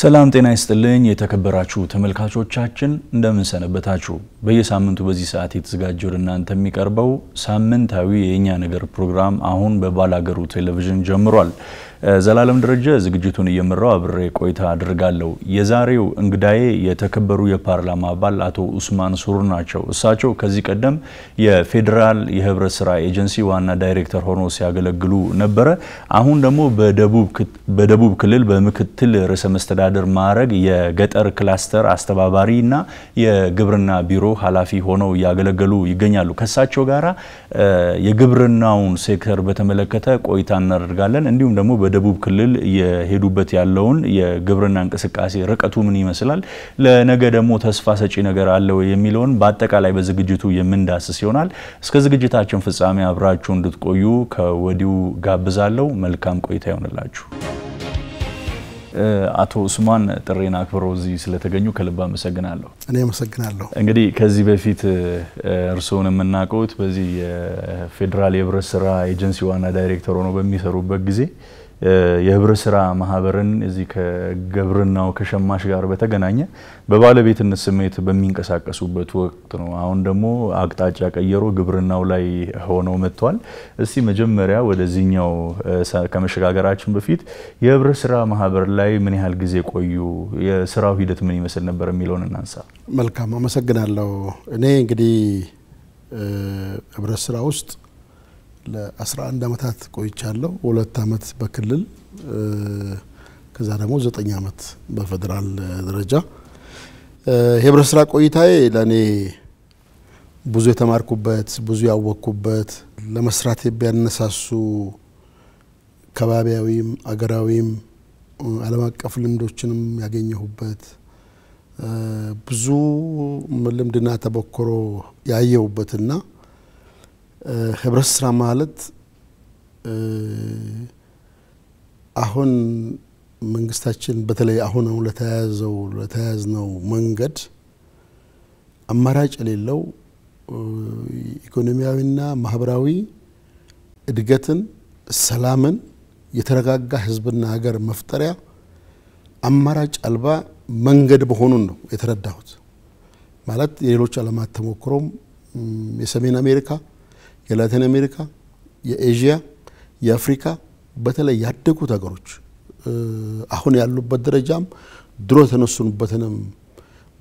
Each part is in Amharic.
ሰላም ጤና ይስጥልኝ። የተከበራችሁ ተመልካቾቻችን እንደምን ሰነበታችሁ? በየሳምንቱ በዚህ ሰዓት የተዘጋጀው ለእናንተ የሚቀርበው ሳምንታዊ የእኛ ነገር ፕሮግራም አሁን በባላገሩ ቴሌቪዥን ጀምሯል። ዘላለም ደረጀ ዝግጅቱን እየመራው አብሬ ቆይታ አድርጋለሁ። የዛሬው እንግዳዬ የተከበሩ የፓርላማ አባል አቶ ኡስማን ሱሩ ናቸው። እሳቸው ከዚህ ቀደም የፌዴራል የህብረት ስራ ኤጀንሲ ዋና ዳይሬክተር ሆኖ ሲያገለግሉ ነበረ። አሁን ደግሞ በደቡብ ክልል በምክትል ርዕሰ መስተዳደር ማዕረግ የገጠር ክላስተር አስተባባሪ እና የግብርና ቢሮ ኃላፊ ሆነው እያገለገሉ ይገኛሉ። ከእሳቸው ጋራ የግብርናውን ሴክተር በተመለከተ ቆይታ እናደርጋለን። እንዲሁም ደግሞ በደቡብ ክልል እየሄዱበት ያለውን የግብርና እንቅስቃሴ ርቀቱ ምን ይመስላል፣ ለነገ ደግሞ ተስፋ ሰጪ ነገር አለው የሚለውን በአጠቃላይ በዝግጅቱ የምንዳስስ ይሆናል። እስከ ዝግጅታችን ፍጻሜ አብራችሁ እንድትቆዩ ከወዲሁ ጋብዛለሁ። መልካም ቆይታ ይሆንላችሁ። አቶ ኡስማን ጥሬን አክብረው እዚህ ስለተገኙ ከልብ አመሰግናለሁ። እኔ አመሰግናለሁ። እንግዲህ ከዚህ በፊት እርስዎን የምናውቀውት በዚህ የፌዴራል የህብረት ስራ ኤጀንሲ ዋና ዳይሬክተር ሆነው በሚሰሩበት ጊዜ የህብረ ስራ ማህበርን እዚህ ከግብርናው ከሸማች ጋር በተገናኘ በባለቤትነት ስሜት በሚንቀሳቀሱበት ወቅት ነው። አሁን ደግሞ አቅጣጫ ቀየሮ ግብርናው ላይ ሆነው መጥቷል። እስቲ መጀመሪያ ወደዚህኛው ከመሸጋገራችን በፊት የህብረ ስራ ማህበር ላይ ምን ያህል ጊዜ ቆዩ፣ የስራው ሂደት ምን ይመስል ነበር የሚለውን እናንሳ። መልካም አመሰግናለሁ። እኔ እንግዲህ ህብረ ስራ ውስጥ ለ11 ዓመታት ቆይቻለሁ። ሁለት ዓመት በክልል ከዛ ደግሞ ዘጠኝ ዓመት በፌዴራል ደረጃ የህብረት ስራ ቆይታዬ ለእኔ ብዙ የተማርኩበት ብዙ ያወቅኩበት ለመስራት ቢያነሳሱ ከባቢያዊም አገራዊም ዓለም አቀፍ ልምዶችንም ያገኘሁበት ብዙ ልምድና ተሞክሮ ያየሁበትና ህብረት ስራ ማለት አሁን መንግስታችን በተለይ አሁን ለተያዘው ለተያዝነው መንገድ አማራጭ የሌለው ኢኮኖሚያዊና ማህበራዊ እድገትን፣ ሰላምን፣ የተረጋጋ ህዝብና ሀገር መፍጠሪያ አማራጭ አልባ መንገድ መሆኑን ነው የተረዳሁት። ማለት የሌሎች ዓለማት ተሞክሮም የሰሜን አሜሪካ የላቲን አሜሪካ፣ የኤዥያ፣ የአፍሪካ በተለይ ያደጉት ሀገሮች አሁን ያሉበት ደረጃም ድሮ የተነሱንበትንም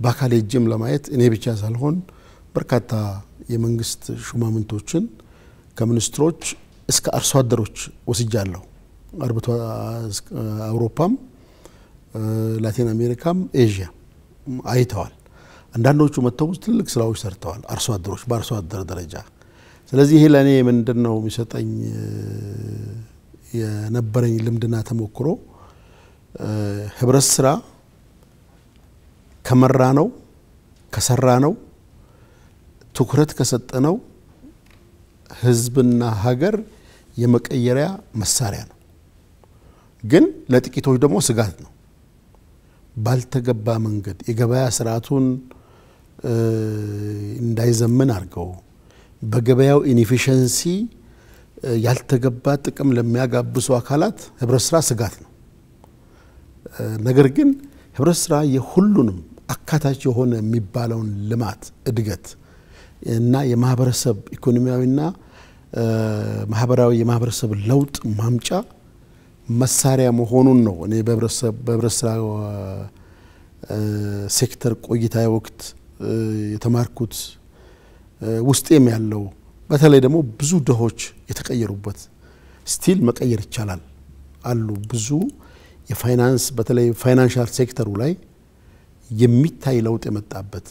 በአካል እጅም ለማየት እኔ ብቻ ሳልሆን በርካታ የመንግስት ሹማምንቶችን ከሚኒስትሮች እስከ አርሶ አደሮች ወስጃለሁ። አርብቶ አውሮፓም፣ ላቲን አሜሪካም፣ ኤዥያ አይተዋል። አንዳንዶቹ መጥተው ትልቅ ስራዎች ሰርተዋል። አርሶ አደሮች በአርሶ አደር ደረጃ ስለዚህ ይሄ ለእኔ ምንድን ነው የሚሰጠኝ የነበረኝ ልምድና ተሞክሮ ህብረት ስራ ከመራ ነው ከሰራ ነው ትኩረት ከሰጠ ነው ህዝብና ሀገር የመቀየሪያ መሳሪያ ነው። ግን ለጥቂቶች ደግሞ ስጋት ነው። ባልተገባ መንገድ የገበያ ስርዓቱን እንዳይዘምን አድርገው በገበያው ኢኒፊሽንሲ ያልተገባ ጥቅም ለሚያጋብሱ አካላት ህብረት ስራ ስጋት ነው። ነገር ግን ህብረት ስራ የሁሉንም አካታች የሆነ የሚባለውን ልማት እድገት እና የማህበረሰብ ኢኮኖሚያዊና ማህበራዊ የማህበረሰብ ለውጥ ማምጫ መሳሪያ መሆኑን ነው እኔ በህብረት ስራ ሴክተር ቆይታ ወቅት የተማርኩት ውስጤም ያለው በተለይ ደግሞ ብዙ ድሆች የተቀየሩበት ስቲል መቀየር ይቻላል አሉ ብዙ የፋይናንስ በተለይ ፋይናንሻል ሴክተሩ ላይ የሚታይ ለውጥ የመጣበት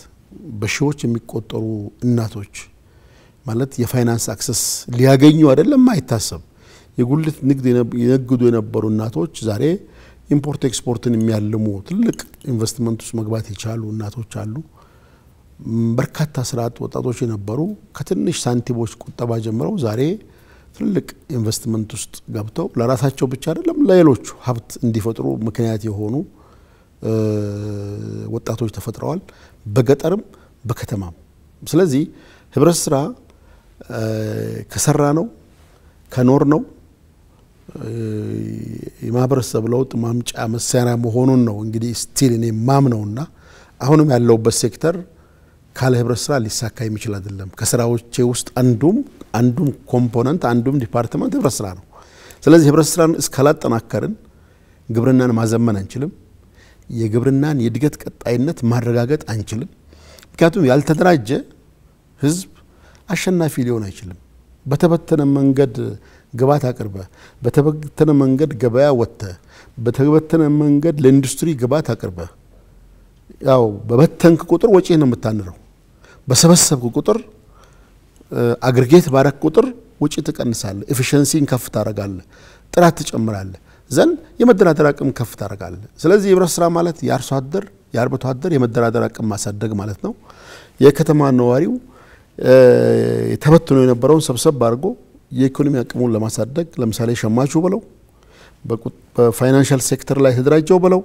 በሺዎች የሚቆጠሩ እናቶች ማለት የፋይናንስ አክሰስ ሊያገኙ አይደለም አይታሰብ የጉልት ንግድ የነግዱ የነበሩ እናቶች ዛሬ ኢምፖርት ኤክስፖርትን የሚያልሙ ትልቅ ኢንቨስትመንት ውስጥ መግባት የቻሉ እናቶች አሉ። በርካታ ስርዓት ወጣቶች የነበሩ ከትንሽ ሳንቲሞች ቁጠባ ጀምረው ዛሬ ትልልቅ ኢንቨስትመንት ውስጥ ገብተው ለራሳቸው ብቻ አይደለም ለሌሎቹ ሀብት እንዲፈጥሩ ምክንያት የሆኑ ወጣቶች ተፈጥረዋል፣ በገጠርም በከተማም። ስለዚህ ህብረት ስራ ከሰራ ነው ከኖር ነው የማህበረሰብ ለውጥ ማምጫ መሳሪያ መሆኑን ነው እንግዲህ ስቲል እኔ ማምነውና አሁንም ያለውበት ሴክተር ካለ ህብረት ስራ ሊሳካ የሚችል አይደለም። ከስራዎቼ ውስጥ አንዱም አንዱም ኮምፖነንት አንዱም ዲፓርትመንት ህብረት ስራ ነው። ስለዚህ ህብረት ስራን እስካላጠናከርን ግብርናን ማዘመን አንችልም። የግብርናን የእድገት ቀጣይነት ማረጋገጥ አንችልም። ምክንያቱም ያልተደራጀ ህዝብ አሸናፊ ሊሆን አይችልም። በተበተነ መንገድ ግብዓት አቅርበ፣ በተበተነ መንገድ ገበያ ወጥተ፣ በተበተነ መንገድ ለኢንዱስትሪ ግብዓት አቅርበ፣ ያው በበተንክ ቁጥር ወጪ ነው የምታንረው። በሰበሰብኩ ቁጥር አግሪጌት ባረክ ቁጥር ውጪ ትቀንሳለ፣ ኤፊሽንሲን ከፍ ታደርጋለህ፣ ጥራት ትጨምራለ፣ ዘን የመደራደር አቅም ከፍ ታደርጋለህ። ስለዚህ የህብረት ስራ ማለት የአርሶ አደር የአርብቶ አደር የመደራደር አቅም ማሳደግ ማለት ነው። የከተማ ነዋሪው ተበትኖ የነበረውን ሰብሰብ አድርጎ የኢኮኖሚ አቅሙን ለማሳደግ ለምሳሌ ሸማቹ ብለው በፋይናንሻል ሴክተር ላይ ተደራጀው ብለው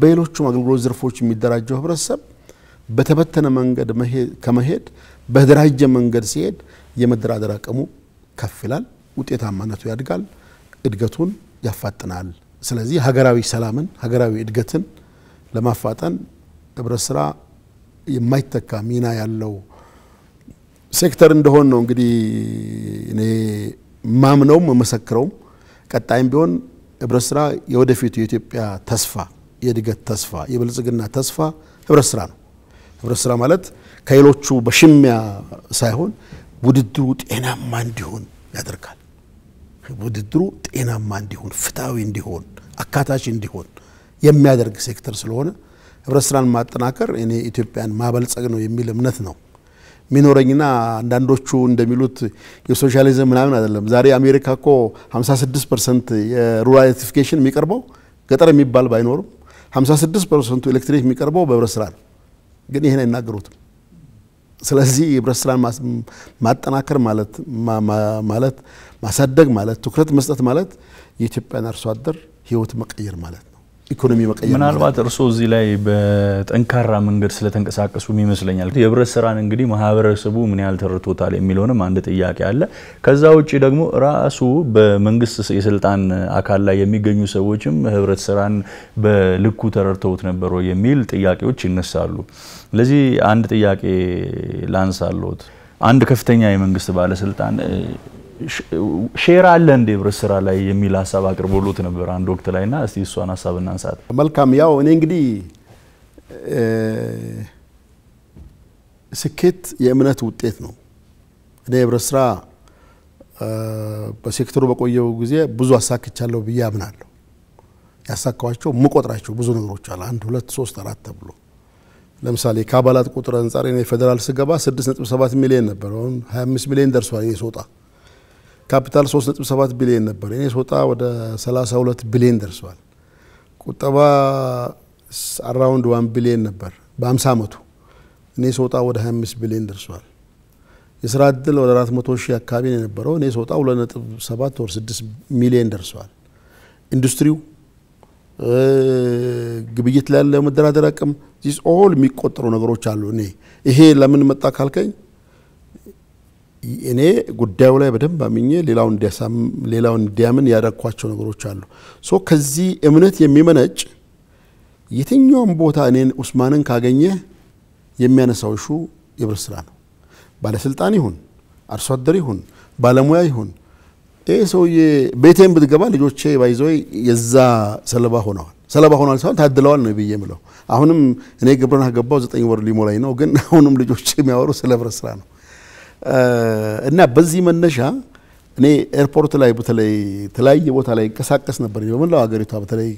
በሌሎቹም አገልግሎት ዘርፎች የሚደራጀው ህብረተሰብ በተበተነ መንገድ ከመሄድ በተደራጀ መንገድ ሲሄድ የመደራደር አቅሙ ከፍ ይላል፣ ውጤታማነቱ ያድጋል፣ እድገቱን ያፋጥናል። ስለዚህ ሀገራዊ ሰላምን፣ ሀገራዊ እድገትን ለማፋጠን ህብረት ስራ የማይተካ ሚና ያለው ሴክተር እንደሆን ነው እንግዲህ እኔ ማምነውም መመሰክረውም። ቀጣይም ቢሆን ህብረት ስራ የወደፊቱ የኢትዮጵያ ተስፋ፣ የእድገት ተስፋ፣ የብልጽግና ተስፋ ህብረት ስራ ነው። ህብረት ስራ ማለት ከሌሎቹ በሽሚያ ሳይሆን ውድድሩ ጤናማ እንዲሆን ያደርጋል። ውድድሩ ጤናማ እንዲሆን፣ ፍትሐዊ እንዲሆን፣ አካታች እንዲሆን የሚያደርግ ሴክተር ስለሆነ ህብረት ስራን ማጠናከር እኔ ኢትዮጵያን ማበልጸግ ነው የሚል እምነት ነው ሚኖረኝና አንዳንዶቹ እንደሚሉት የሶሻሊዝም ምናምን አይደለም። ዛሬ አሜሪካ እኮ 56 ፐርሰንት የሩራል ኤሌክትሪፊኬሽን የሚቀርበው ገጠር የሚባል ባይኖርም 56 ፐርሰንቱ ኤሌክትሪክ የሚቀርበው በህብረት ስራ ነው። ግን ይህን አይናገሩትም። ስለዚህ የህብረት ስራን ማጠናከር ማለት ማለት ማሳደግ ማለት ትኩረት መስጠት ማለት የኢትዮጵያን አርሶ አደር ህይወት መቀየር ማለት ነው። ኢኮኖሚ መቀየር ምናልባት እርስዎ እዚህ ላይ በጠንካራ መንገድ ስለተንቀሳቀሱ ይመስለኛል። የህብረት ስራን እንግዲህ ማህበረሰቡ ምን ያህል ተረድቶታል የሚለውንም አንድ ጥያቄ አለ። ከዛ ውጭ ደግሞ ራሱ በመንግስት የስልጣን አካል ላይ የሚገኙ ሰዎችም ህብረት ስራን በልኩ ተረድተውት ነበር የሚል ጥያቄዎች ይነሳሉ። ለዚህ አንድ ጥያቄ ላንሳለሁት። አንድ ከፍተኛ የመንግስት ባለስልጣን ሼር አለ እንደ ህብረት ስራ ላይ የሚል ሀሳብ አቅርቦሎት ነበር አንድ ወቅት ላይ ና እስቲ እሷን ሀሳብ እናንሳት። መልካም ያው እኔ እንግዲህ ስኬት የእምነት ውጤት ነው። እኔ ህብረት ስራ በሴክተሩ በቆየው ጊዜ ብዙ አሳክቻለሁ ብዬ አምናለሁ። ያሳካዋቸው የምቆጥራቸው ብዙ ነገሮች አለ። አንድ ሁለት ሶስት አራት ተብሎ ለምሳሌ ከአባላት ቁጥር አንጻር ፌዴራል ስገባ ሰባት ሚሊዮን ነበር። አሁን አምስት ሚሊዮን ደርሷል እኔ ስወጣ ካፒታል 3.7 ቢሊዮን ነበር። እኔ ስወጣ ወደ 32 ቢሊዮን ደርሰዋል። ቁጠባ አራውንድ ዋን ቢሊዮን ነበር በ50 አመቱ። እኔ ስወጣ ወደ 25 ቢሊዮን ደርሰዋል። የስራ እድል ወደ 400 ሺህ አካባቢ ነው የነበረው። እኔ ስወጣ 2.7 ወር 6 ሚሊዮን ደርሰዋል። ኢንዱስትሪው ግብይት ላይ ያለው መደራደር አቅም ዚስ ኦል የሚቆጠሩ ነገሮች አሉ። እኔ ይሄ ለምን መጣ ካልከኝ እኔ ጉዳዩ ላይ በደንብ አምኜ ሌላውን እንዲያምን ያደረግኳቸው ነገሮች አሉ። ሶ ከዚህ እምነት የሚመነጭ የትኛውም ቦታ እኔን ኡስማንን ካገኘ የሚያነሳው ሹ የብር ስራ ነው። ባለስልጣን ይሁን፣ አርሶ አደር ይሁን፣ ባለሙያ ይሁን ይህ ሰውዬ ቤቴን ብትገባ ልጆቼ ባይዘወይ የዛ ሰለባ ሆነዋል። ሰለባ ሆኗል ሳይሆን ታድለዋል ነው ብዬ ምለው። አሁንም እኔ ግብርና ገባው ዘጠኝ ወር ሊሞላኝ ነው፣ ግን አሁንም ልጆቼ የሚያወሩ ስለ ህብረት ስራ ነው። እና በዚህ መነሻ እኔ ኤርፖርት ላይ በተለይ የተለያየ ቦታ ላይ እንቀሳቀስ ነበር። በመላው ሀገሪቷ በተለይ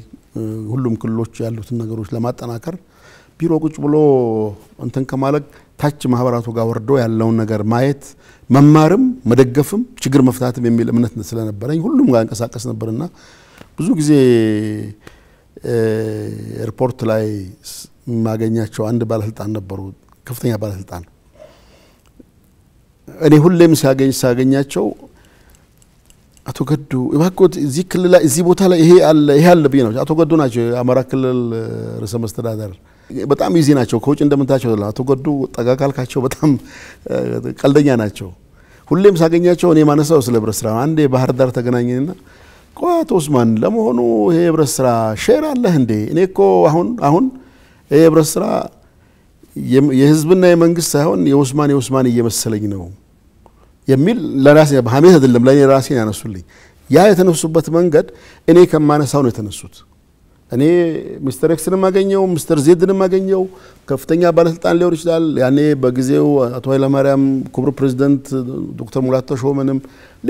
ሁሉም ክልሎች ያሉትን ነገሮች ለማጠናከር ቢሮ ቁጭ ብሎ እንትን ከማለቅ ታች ማህበራቱ ጋር ወርዶ ያለውን ነገር ማየት፣ መማርም፣ መደገፍም ችግር መፍታትም የሚል እምነት ስለነበረኝ ሁሉም ጋር እንቀሳቀስ ነበርና ብዙ ጊዜ ኤርፖርት ላይ የማገኛቸው አንድ ባለስልጣን ነበሩ፣ ከፍተኛ ባለስልጣን እኔ ሁሌም ሲያገኝ ሳገኛቸው አቶ ገዱ እባክዎት እዚህ ክልል እዚህ ቦታ ላይ ይሄ አለ ይሄ አለ ብዬ ነው። አቶ ገዱ ናቸው የአማራ ክልል ርዕሰ መስተዳደር። በጣም ይዜ ናቸው። ከውጭ እንደምንታቸው አቶ ገዱ ጠጋ ካልካቸው በጣም ቀልደኛ ናቸው። ሁሌም ሳገኛቸው እኔ ማነሳው ስለ ህብረት ስራ አንድ የባህር ዳር ተገናኘንና ቆይ ኡስማን ለመሆኑ ይሄ ህብረት ስራ ሼር አለህ እንዴ? እኔ እኮ አሁን አሁን ይሄ ህብረት ስራ የህዝብና የመንግስት ሳይሆን የኡስማን የኡስማን እየመሰለኝ ነው የሚል ለራሴ ሀሜት አይደለም ለእኔ ራሴን ያነሱልኝ። ያ የተነሱበት መንገድ እኔ ከማነሳው ነው የተነሱት። እኔ ሚስተር ኤክስንም አገኘው ሚስተር ዜድንም አገኘው ከፍተኛ ባለስልጣን ሊሆን ይችላል። ያኔ በጊዜው አቶ ኃይለማርያም ክቡር ፕሬዚደንት ዶክተር ሙላቱ ተሾመንም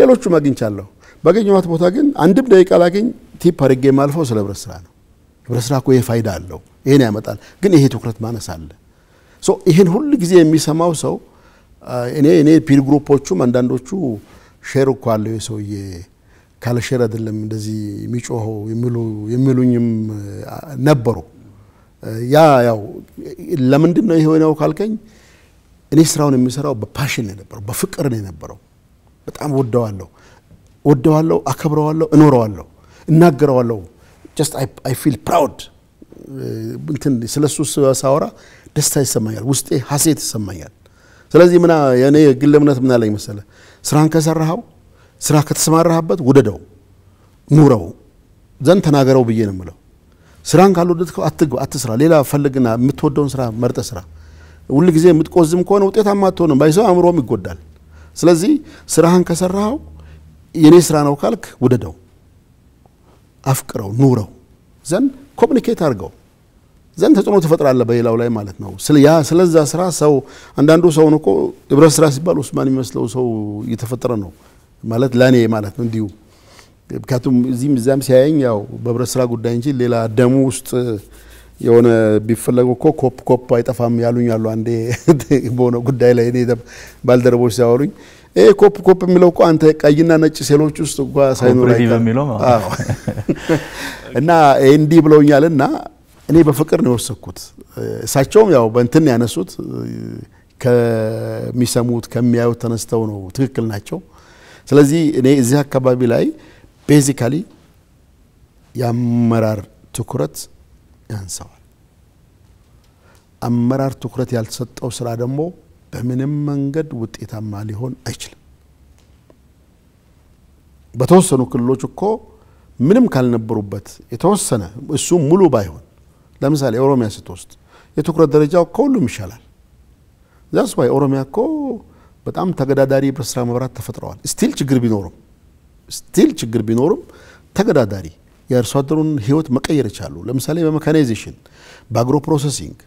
ሌሎቹም አግኝቻለሁ። ባገኘኋት ቦታ ግን አንድም ደቂቃ ላገኝ ቲፕ አድርጌ የማልፈው ስለ ህብረት ስራ ነው። ህብረት ስራ እኮ ይሄ ፋይዳ አለው፣ ይሄን ያመጣል፣ ግን ይሄ ትኩረት ማነስ አለ። ይህን ሁል ጊዜ የሚሰማው ሰው እኔ እኔ ፒር ግሩፖቹም አንዳንዶቹ ሼር እኮ አለው የሰውዬ ካልሼር አይደለም እንደዚህ የሚጮኸው የሚሉኝም ነበሩ። ያ ያው ለምንድን ነው ይሄ ነው ካልከኝ፣ እኔ ስራውን የሚሰራው በፓሽን የነበረው፣ በፍቅር ነው የነበረው። በጣም ወደዋለሁ ወደዋለሁ፣ አከብረዋለሁ፣ እኖረዋለሁ፣ እናገረዋለሁ። ጀስት አይ ፊል ፕራውድ እንትን ስለሱ ሳወራ ደስታ ይሰማኛል፣ ውስጤ ሀሴት ይሰማኛል። ስለዚህ ምና የኔ የግል እምነት አለኝ መሰለ ስራን ከሰራኸው ስራ ከተሰማራህበት ውደደው፣ ኑረው ዘንድ ተናገረው ብዬ ነው የምለው። ስራን ካልወደድከው አትግባ፣ አትስራ። ሌላ ፈልግና የምትወደውን ስራ መርጠ ስራ። ሁል ጊዜ የምትቆዝም ከሆነ ውጤታማ አትሆንም። ባይሰው አእምሮም ይጎዳል። ስለዚህ ስራህን ከሰራኸው የኔ ስራ ነው ካልክ ውደደው፣ አፍቅረው፣ ኑረው ዘንድ ኮሚኒኬት አድርገው ዘንድ ተጽዕኖ ትፈጥራለ በሌላው ላይ ማለት ነው። ያ ስለዛ ስራ ሰው አንዳንዱ ሰውን እኮ ህብረት ስራ ሲባል ኡስማን የሚመስለው ሰው እየተፈጠረ ነው ማለት ለእኔ ማለት ነው እንዲሁ ምክንያቱም እዚህም እዚያም ሲያየኝ ያው በህብረት ስራ ጉዳይ እንጂ ሌላ ደሙ ውስጥ የሆነ ቢፈለገው እኮ ኮፕ ኮፕ አይጠፋም ያሉኝ አሉ። አንዴ በሆነ ጉዳይ ላይ እኔ ባልደረቦች ሲያወሩኝ ይሄ ኮፕ ኮፕ የሚለው እኮ አንተ ቀይና ነጭ ሴሎች ውስጥ እኳ ሳይኖር እና እንዲህ ብለውኛል እና እኔ በፍቅር ነው የወሰድኩት። እሳቸውም ያው በእንትን ያነሱት ከሚሰሙት ከሚያዩት ተነስተው ነው ትክክል ናቸው። ስለዚህ እኔ እዚህ አካባቢ ላይ ቤዚካሊ የአመራር ትኩረት ያንሰዋል። አመራር ትኩረት ያልተሰጠው ስራ ደግሞ በምንም መንገድ ውጤታማ ሊሆን አይችልም። በተወሰኑ ክልሎች እኮ ምንም ካልነበሩበት የተወሰነ እሱም ሙሉ ባይሆን ለምሳሌ ኦሮሚያ ስትወስድ የትኩረት ደረጃው ከሁሉም ይሻላል። ዛስ ዋይ ኦሮሚያ እኮ በጣም ተገዳዳሪ የብረት ስራ መብራት ተፈጥረዋል። ስቲል ችግር ቢኖርም ስቲል ችግር ቢኖርም ተገዳዳሪ የአርሶ አደሩን ህይወት መቀየር ይቻሉ። ለምሳሌ በመካናይዜሽን በአግሮ ፕሮሰሲንግ፣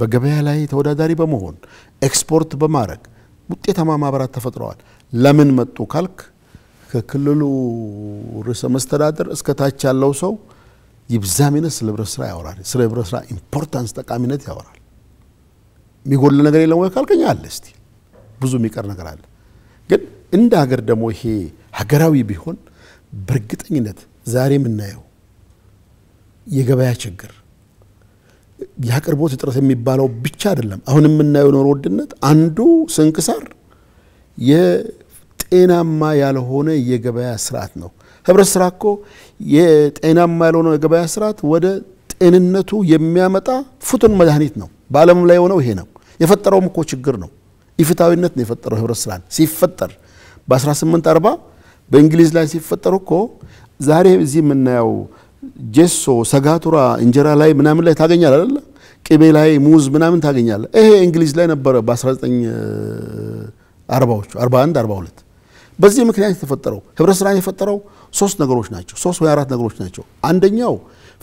በገበያ ላይ ተወዳዳሪ በመሆን ኤክስፖርት በማድረግ ውጤታማ ማህበራት ተፈጥረዋል። ለምን መጡ ካልክ ከክልሉ ርዕሰ መስተዳደር እስከ ታች ያለው ሰው ይብዛሚነት ስለ ህብረት ስራ ያወራል። ስለ ህብረት ስራ ኢምፖርታንስ ጠቃሚነት ያወራል። የሚጎል ነገር የለም ወይ ካልከኝ አለ እስቲ ብዙ የሚቀር ነገር አለ። ግን እንደ ሀገር ደግሞ ይሄ ሀገራዊ ቢሆን በእርግጠኝነት ዛሬ የምናየው የገበያ ችግር የአቅርቦት እጥረት የሚባለው ብቻ አይደለም። አሁን የምናየው ኑሮ ውድነት አንዱ ስንክሳር የጤናማ ያልሆነ የገበያ ስርዓት ነው። ህብረት ስራ እኮ የጤናማ ያልሆነው የገበያ ስርዓት ወደ ጤንነቱ የሚያመጣ ፍቱን መድኃኒት ነው። በዓለምም ላይ የሆነው ይሄ ነው። የፈጠረውም እኮ ችግር ነው። ኢፍታዊነት ነው የፈጠረው ህብረት ስራን ሲፈጠር በ1840 በእንግሊዝ ላይ ሲፈጠር እኮ ዛሬ እዚህ የምናየው ጀሶ፣ ሰጋቱራ እንጀራ ላይ ምናምን ላይ ታገኛል አይደለ? ቅቤ ላይ ሙዝ ምናምን ታገኛለ። ይሄ እንግሊዝ ላይ ነበረ በ1940ዎቹ 41 42 በዚህ ምክንያት የተፈጠረው ህብረ ስራን የፈጠረው ሶስት ነገሮች ናቸው። ሶስት ወይ አራት ነገሮች ናቸው። አንደኛው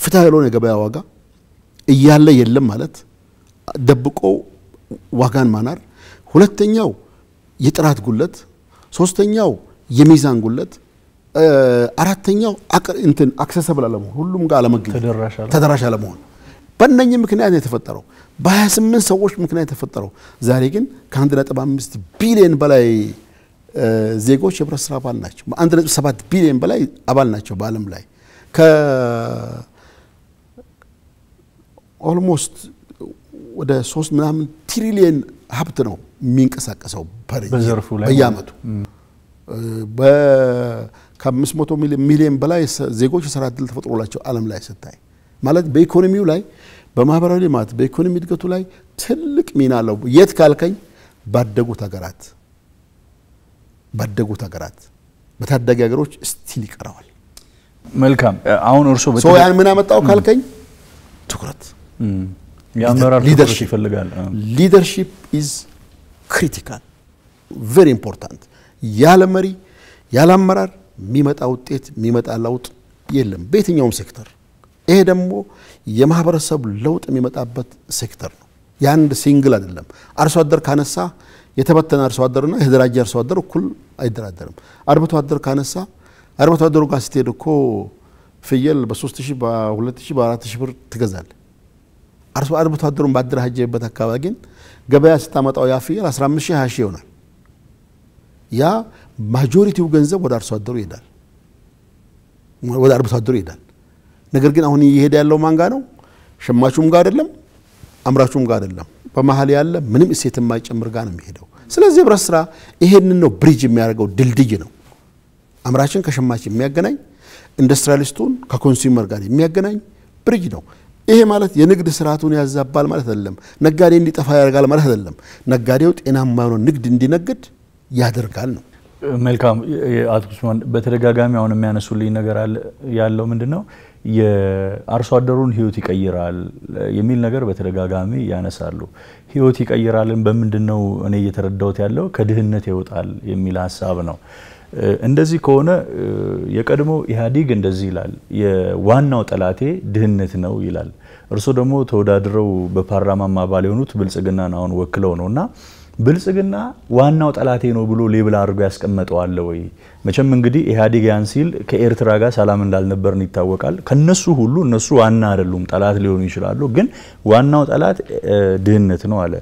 ፍትሐዊ ያልሆነ የገበያ ዋጋ እያለ የለም ማለት ደብቆ ዋጋን ማናር፣ ሁለተኛው የጥራት ጉለት፣ ሶስተኛው የሚዛን ጉለት፣ አራተኛው እንትን አክሰሰብል አለመሆን፣ ሁሉም ጋር አለመገኘት፣ ተደራሽ አለመሆን በእነኚህ ምክንያት ነው የተፈጠረው። በ28 ሰዎች ምክንያት የተፈጠረው ዛሬ ግን ከ1.5 ቢሊዮን በላይ ዜጎች የህብረት ስራ አባል ናቸው። አንድ ነጥብ ሰባት ቢሊዮን በላይ አባል ናቸው በዓለም ላይ ከኦልሞስት ወደ ሶስት ምናምን ትሪሊየን ሀብት ነው የሚንቀሳቀሰው በዘርፉ በየአመቱ ከአምስት መቶ ሚሊዮን በላይ ዜጎች የስራ እድል ተፈጥሮላቸው ዓለም ላይ ስታይ ማለት በኢኮኖሚው ላይ በማህበራዊ ልማት በኢኮኖሚ እድገቱ ላይ ትልቅ ሚና አለው። የት ካልከኝ ባደጉት ሀገራት ባደጉት ሀገራት በታዳጊ ሀገሮች ስቲል ይቀረዋል። መልካም አሁን እርሶ ሰው ያን ምን አመጣው ካልከኝ፣ ትኩረት ሊደርሺፕ ይፈልጋል። ሊደርሺፕ ኢዝ ክሪቲካል ቬሪ ኢምፖርታንት። ያለ መሪ ያለ አመራር የሚመጣ ውጤት የሚመጣ ለውጥ የለም በየትኛውም ሴክተር። ይሄ ደግሞ የማህበረሰብ ለውጥ የሚመጣበት ሴክተር ነው። የአንድ ሲንግል አይደለም። አርሶ አደር ካነሳ የተበተነ አርሶ አደርና የተደራጀ አርሶ አደር እኩል አይደራደርም። አርብቶ አደር ካነሳ አርብቶ አደሩ ጋር ስትሄድ እኮ ፍየል በ3 በ2 በ4 ብር ብር ትገዛለህ። አርብቶ አደሩን ባደራጀበት አካባቢ ግን ገበያ ስታመጣው ያ ፍየል 15 ሺህ 20 ይሆናል። ያ ማጆሪቲው ገንዘብ ወደ አርሶ አደሩ ይሄዳል፣ ወደ አርብቶ አደሩ ይሄዳል። ነገር ግን አሁን እየሄደ ያለው ማንጋ ነው? ሸማቹም ጋር አይደለም፣ አምራቹም ጋር አይደለም። በመሀል ያለ ምንም እሴት የማይጨምር ጋር ነው የሚሄደው። ስለዚህ ህብረት ስራ ይሄንን ነው ብሪጅ የሚያደርገው ድልድይ ነው። አምራችን ከሸማች የሚያገናኝ ኢንዱስትሪያሊስቱን ከኮንሱመር ጋር የሚያገናኝ ብሪጅ ነው። ይሄ ማለት የንግድ ስርዓቱን ያዛባል ማለት አይደለም። ነጋዴ እንዲጠፋ ያደርጋል ማለት አይደለም። ነጋዴው ጤናማ የሆነ ንግድ እንዲነግድ ያደርጋል ነው። መልካም አቶ ኡስማን፣ በተደጋጋሚ አሁን የሚያነሱልኝ ነገር ያለው ምንድን ነው የአርሶ አደሩን ህይወት ይቀይራል የሚል ነገር በተደጋጋሚ ያነሳሉ። ህይወት ይቀይራልን በምንድን ነው እኔ እየተረዳሁት ያለው ከድህነት ይወጣል የሚል ሀሳብ ነው። እንደዚህ ከሆነ የቀድሞ ኢህአዴግ እንደዚህ ይላል፣ የዋናው ጠላቴ ድህነት ነው ይላል። እርስዎ ደግሞ ተወዳድረው በፓርላማም አባል የሆኑት ብልጽግናን አሁን ወክለው ነው እና ብልጽግና ዋናው ጠላቴ ነው ብሎ ሌብል አድርጎ ያስቀመጠዋለ ወይ? መቼም እንግዲህ ኢህአዴግ ያን ሲል ከኤርትራ ጋር ሰላም እንዳልነበርን ይታወቃል። ከነሱ ሁሉ እነሱ ዋና አይደሉም፣ ጠላት ሊሆኑ ይችላሉ። ግን ዋናው ጠላት ድህነት ነው አለ።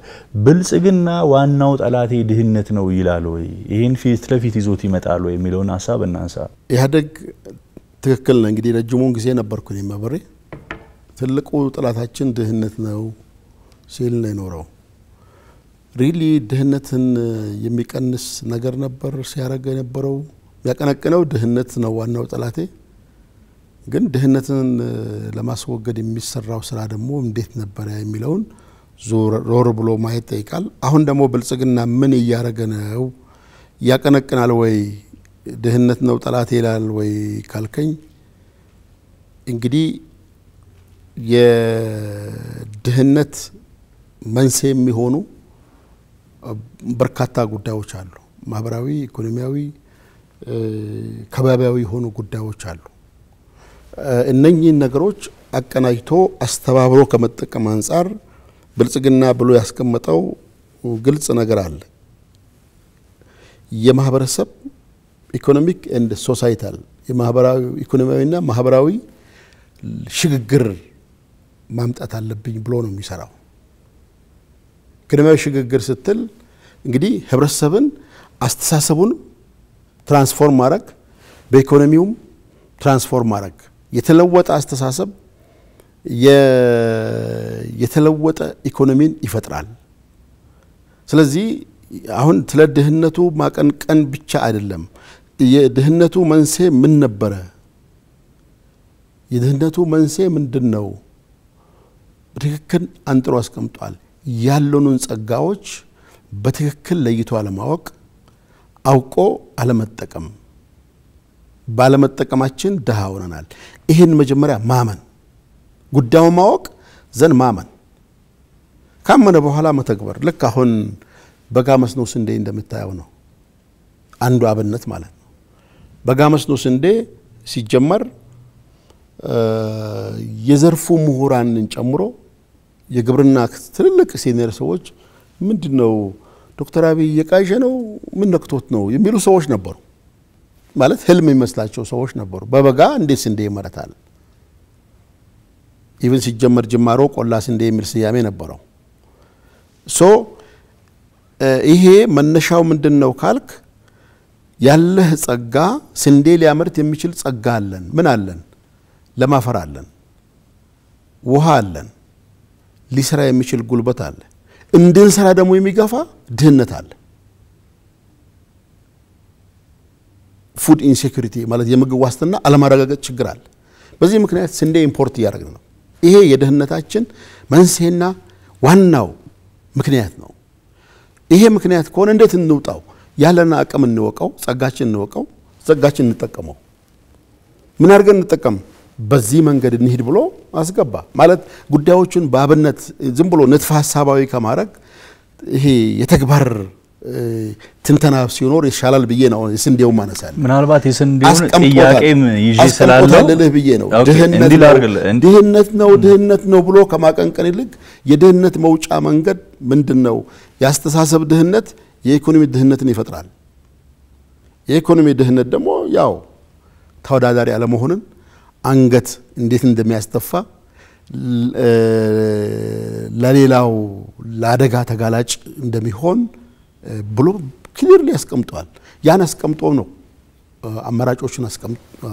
ብልጽግና ዋናው ጠላቴ ድህነት ነው ይላል ወይ? ይህን ፊት ለፊት ይዞት ይመጣል ወይ የሚለውን ሀሳብ እናንሳ። ኢህአዴግ ትክክል ነው። እንግዲህ ረጅሙን ጊዜ ነበርኩ እኔም ትልቁ ጠላታችን ድህነት ነው ሲል ነው የኖረው ሪሊ ድህነትን የሚቀንስ ነገር ነበር ሲያደረገ የነበረው ያቀነቅነው ድህነት ነው ዋናው ጠላቴ። ግን ድህነትን ለማስወገድ የሚሰራው ስራ ደግሞ እንዴት ነበረ የሚለውን ዞር ብሎ ማየት ጠይቃል። አሁን ደግሞ ብልጽግና ምን እያደረገ ነው? ያቀነቅናል ወይ? ድህነት ነው ጠላቴ ይላል ወይ ካልከኝ እንግዲህ የድህነት መንስኤ የሚሆኑ በርካታ ጉዳዮች አሉ። ማህበራዊ፣ ኢኮኖሚያዊ፣ ከባቢያዊ የሆኑ ጉዳዮች አሉ። እነኚህን ነገሮች አቀናጅቶ አስተባብሮ ከመጠቀም አንጻር ብልጽግና ብሎ ያስቀመጠው ግልጽ ነገር አለ። የማህበረሰብ ኢኮኖሚክ ኤንድ ሶሳይታል የማህበራዊ ኢኮኖሚያዊና ማህበራዊ ሽግግር ማምጣት አለብኝ ብሎ ነው የሚሰራው። ቅድማዊ ሽግግር ስትል እንግዲህ ህብረተሰብን አስተሳሰቡን ትራንስፎርም ማድረግ በኢኮኖሚውም ትራንስፎርም ማድረግ የተለወጠ አስተሳሰብ የተለወጠ ኢኮኖሚን ይፈጥራል። ስለዚህ አሁን ስለ ድህነቱ ማቀንቀን ብቻ አይደለም። የድህነቱ መንስኤ ምን ነበረ? የድህነቱ መንስኤ ምንድን ነው? ትክክል አንጥሮ አስቀምጧል። ያለኑን ጸጋዎች በትክክል ለይቶ አለማወቅ፣ አውቆ አለመጠቀም። ባለመጠቀማችን ድሃ ሆነናል። ይህን መጀመሪያ ማመን፣ ጉዳዩ ማወቅ ዘን ማመን፣ ካመነ በኋላ መተግበር። ልክ አሁን በጋ መስኖ ስንዴ እንደምታየው ነው። አንዱ አብነት ማለት ነው። በጋ መስኖ ስንዴ ሲጀመር የዘርፉ ምሁራንን ጨምሮ የግብርና ትልልቅ ሲኒየር ሰዎች ምንድን ነው ዶክተር አብይ የቃዠ ነው ምን ነክቶት ነው የሚሉ ሰዎች ነበሩ። ማለት ህልም የሚመስላቸው ሰዎች ነበሩ። በበጋ እንዴት ስንዴ ይመረታል? ኢቭን ሲጀመር ጅማሮ ቆላ ስንዴ የሚል ስያሜ ነበረው። ሶ ይሄ መነሻው ምንድን ነው ካልክ ያለህ ጸጋ ስንዴ ሊያመርት የሚችል ጸጋ አለን። ምን አለን? ለማፈራ አለን፣ ውሃ አለን ሊሰራ የሚችል ጉልበት አለ። እንድንሰራ ደግሞ የሚገፋ ድህነት አለ። ፉድ ኢንሴኩሪቲ ማለት የምግብ ዋስትና አለማረጋገጥ ችግር አለ። በዚህ ምክንያት ስንዴ ኢምፖርት እያደረግን ነው። ይሄ የድህነታችን መንስኤና ዋናው ምክንያት ነው። ይሄ ምክንያት ከሆነ እንዴት እንውጣው? ያለን አቅም እንወቀው፣ ጸጋችን እንወቀው፣ ጸጋችን እንጠቀመው። ምን አድርገን እንጠቀመው? በዚህ መንገድ እንሂድ ብሎ አስገባ ማለት ጉዳዮቹን በአብነት ዝም ብሎ ንድፈ ሀሳባዊ ከማድረግ ይሄ የተግባር ትንተና ሲኖር ይሻላል ብዬ ነው። የስንዴው ማነሳል ምናልባት የስንዴውን ጥያቄም ይዤ ስላለልህ ብዬ ነው። ድህነት ነው ድህነት ነው ብሎ ከማቀንቀን ይልቅ የድህነት መውጫ መንገድ ምንድን ነው? የአስተሳሰብ ድህነት የኢኮኖሚ ድህነትን ይፈጥራል። የኢኮኖሚ ድህነት ደግሞ ያው ተወዳዳሪ አለመሆንን አንገት እንዴት እንደሚያስተፋ ለሌላው ለአደጋ ተጋላጭ እንደሚሆን ብሎ ክሊርሊ ያስቀምጠዋል። ያን አስቀምጦ ነው አማራጮቹን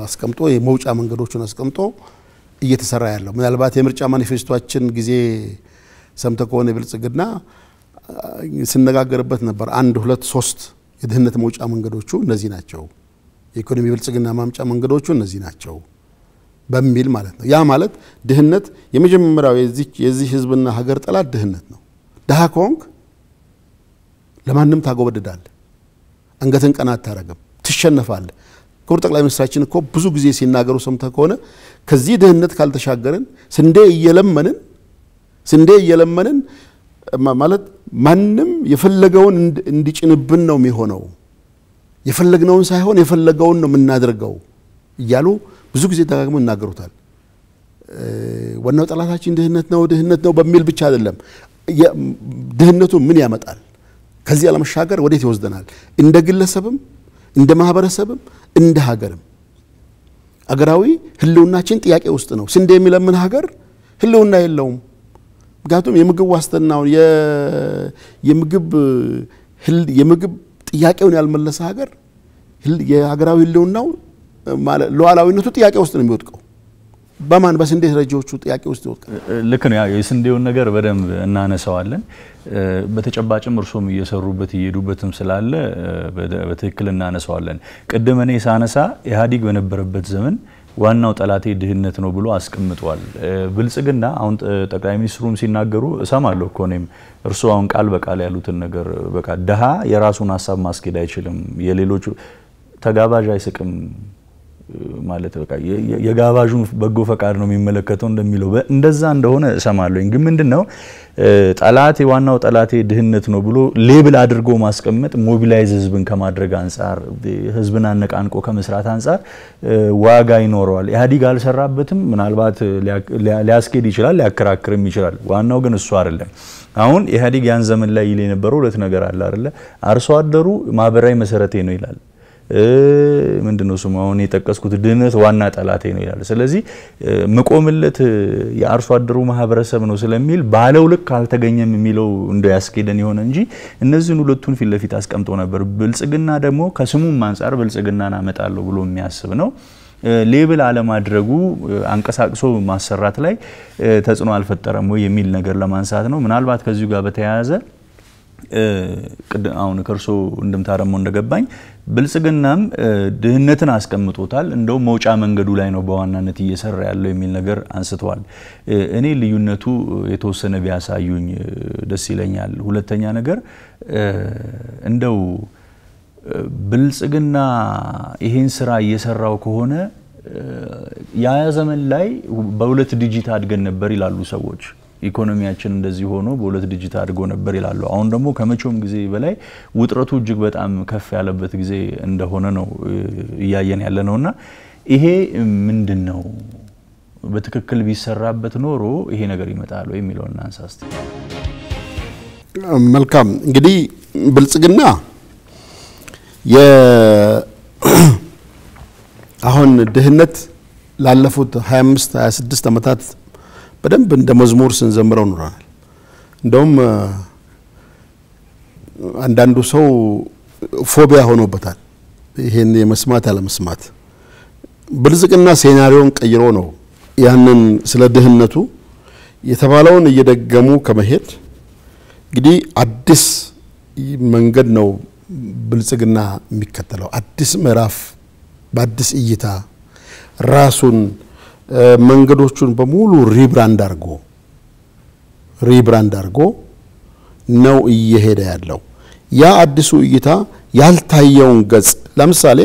አስቀምጦ የመውጫ መንገዶቹን አስቀምጦ እየተሰራ ያለው። ምናልባት የምርጫ ማኒፌስቶችን ጊዜ ሰምተ ከሆነ የብልጽግና ስነጋገርበት ነበር። አንድ ሁለት ሶስት የድህነት መውጫ መንገዶቹ እነዚህ ናቸው። የኢኮኖሚ ብልጽግና ማምጫ መንገዶቹ እነዚህ ናቸው። በሚል ማለት ነው። ያ ማለት ድህነት የመጀመሪያው የዚህ ህዝብና ሀገር ጠላት ድህነት ነው። ድሃ ከሆንክ ለማንም ታጎበደዳል? አንገትን ቀና አታረግም፣ ትሸነፋል ክቡር ጠቅላይ ሚኒስትራችን እኮ ብዙ ጊዜ ሲናገሩ ሰምተህ ከሆነ ከዚህ ድህነት ካልተሻገርን ስንዴ እየለመንን ስንዴ እየለመንን ማለት ማንም የፈለገውን እንዲጭንብን ነው የሚሆነው፣ የፈለግነውን ሳይሆን የፈለገውን ነው የምናደርገው እያሉ ብዙ ጊዜ ተጋግሞ ይናገሩታል። ዋናው ጠላታችን ድህነት ነው ድህነት ነው በሚል ብቻ አይደለም። ድህነቱ ምን ያመጣል? ከዚህ አለመሻገር ወዴት ይወስደናል? እንደ ግለሰብም እንደ ማህበረሰብም እንደ ሀገርም አገራዊ ህልውናችን ጥያቄ ውስጥ ነው። ስንዴ የሚለምን ሀገር ህልውና የለውም። ምክንያቱም የምግብ ዋስትናውን የምግብ ጥያቄውን ያልመለሰ ሀገር የሀገራዊ ህልውናው ሉዓላዊነቱ ጥያቄ ውስጥ ነው የሚወድቀው። በማን በስንዴ ረጂዎቹ ጥያቄ ውስጥ ይወድቃል። ልክ ነው። የስንዴውን ነገር በደንብ እናነሳዋለን። በተጨባጭም እርሶም እየሰሩበት እየሄዱበትም ስላለ በትክክል እናነሳዋለን። ቅድም እኔ ሳነሳ ኢህአዲግ በነበረበት ዘመን ዋናው ጠላቴ ድህነት ነው ብሎ አስቀምጧል። ብልጽግና አሁን ጠቅላይ ሚኒስትሩም ሲናገሩ እሰማለሁ እኮ እኔም እርስዎ አሁን ቃል በቃል ያሉትን ነገር በቃ ድሃ የራሱን ሀሳብ ማስኬድ አይችልም፣ የሌሎቹ ተጋባዥ አይስቅም ማለት በቃ የጋባዡን በጎ ፈቃድ ነው የሚመለከተው እንደሚለው እንደዛ እንደሆነ እሰማለኝ። ግን ምንድን ነው ጠላቴ ዋናው ጠላቴ ድህነት ነው ብሎ ሌብል አድርጎ ማስቀመጥ ሞቢላይዝ ህዝብን ከማድረግ አንጻር ህዝብን አነቃንቆ ከመስራት አንጻር ዋጋ ይኖረዋል። ኢህአዲግ አልሰራበትም፣ ምናልባት ሊያስኬድ ይችላል፣ ሊያከራክርም ይችላል። ዋናው ግን እሱ አይደለም። አሁን ኢህአዲግ ያን ዘመን ላይ ይል የነበረው ሁለት ነገር አለ አይደለ? አርሶ አደሩ ማህበራዊ መሰረቴ ነው ይላል። ምንድነው ስሙ አሁን የጠቀስኩት ድህነት ዋና ጠላቴ ነው ይላል። ስለዚህ መቆምለት የአርሶ አደሩ ማህበረሰብ ነው ስለሚል ባለው ልክ አልተገኘም የሚለው እንደ ያስኬደን የሆነ እንጂ እነዚህን ሁለቱን ፊት ለፊት አስቀምጦ ነበር። ብልጽግና ደግሞ ከስሙም አንጻር ብልጽግናን አመጣለሁ ብሎ የሚያስብ ነው። ሌብል አለማድረጉ አንቀሳቅሶ ማሰራት ላይ ተጽዕኖ አልፈጠረም ወይ የሚል ነገር ለማንሳት ነው። ምናልባት ከዚሁ ጋር በተያያዘ አሁን ከእርሶ እንድምታ እንደገባኝ ብልጽግናም ድህነትን አስቀምጦታል፣ እንደው መውጫ መንገዱ ላይ ነው በዋናነት እየሰራ ያለው የሚል ነገር አንስተዋል። እኔ ልዩነቱ የተወሰነ ቢያሳዩኝ ደስ ይለኛል። ሁለተኛ ነገር እንደው ብልጽግና ይሄን ስራ እየሰራው ከሆነ ያ ዘመን ላይ በሁለት ዲጂት አድገን ነበር ይላሉ ሰዎች ኢኮኖሚያችን እንደዚህ ሆኖ በሁለት ዲጂት አድርጎ ነበር ይላሉ። አሁን ደግሞ ከመቼውም ጊዜ በላይ ውጥረቱ እጅግ በጣም ከፍ ያለበት ጊዜ እንደሆነ ነው እያየን ያለ ነው እና ይሄ ምንድን ነው በትክክል ቢሰራበት ኖሮ ይሄ ነገር ይመጣል ወይ እናንሳ እስቲ። መልካም እንግዲህ ብልጽግና አሁን ድህነት ላለፉት 25 26 ዓመታት በደንብ እንደ መዝሙር ስንዘምረው ኑረናል። እንደውም አንዳንዱ ሰው ፎቢያ ሆኖበታል ይሄን የመስማት አለመስማት። ብልጽግና ሴናሪዮን ቀይሮ ነው ያንን ስለ ድህነቱ የተባለውን እየደገሙ ከመሄድ እንግዲህ አዲስ መንገድ ነው ብልጽግና የሚከተለው አዲስ ምዕራፍ በአዲስ እይታ ራሱን መንገዶቹን በሙሉ ሪብራንድ አርጎ ሪብራንድ አርጎ ነው እየሄደ ያለው። ያ አዲሱ እይታ ያልታየውን ገጽ ለምሳሌ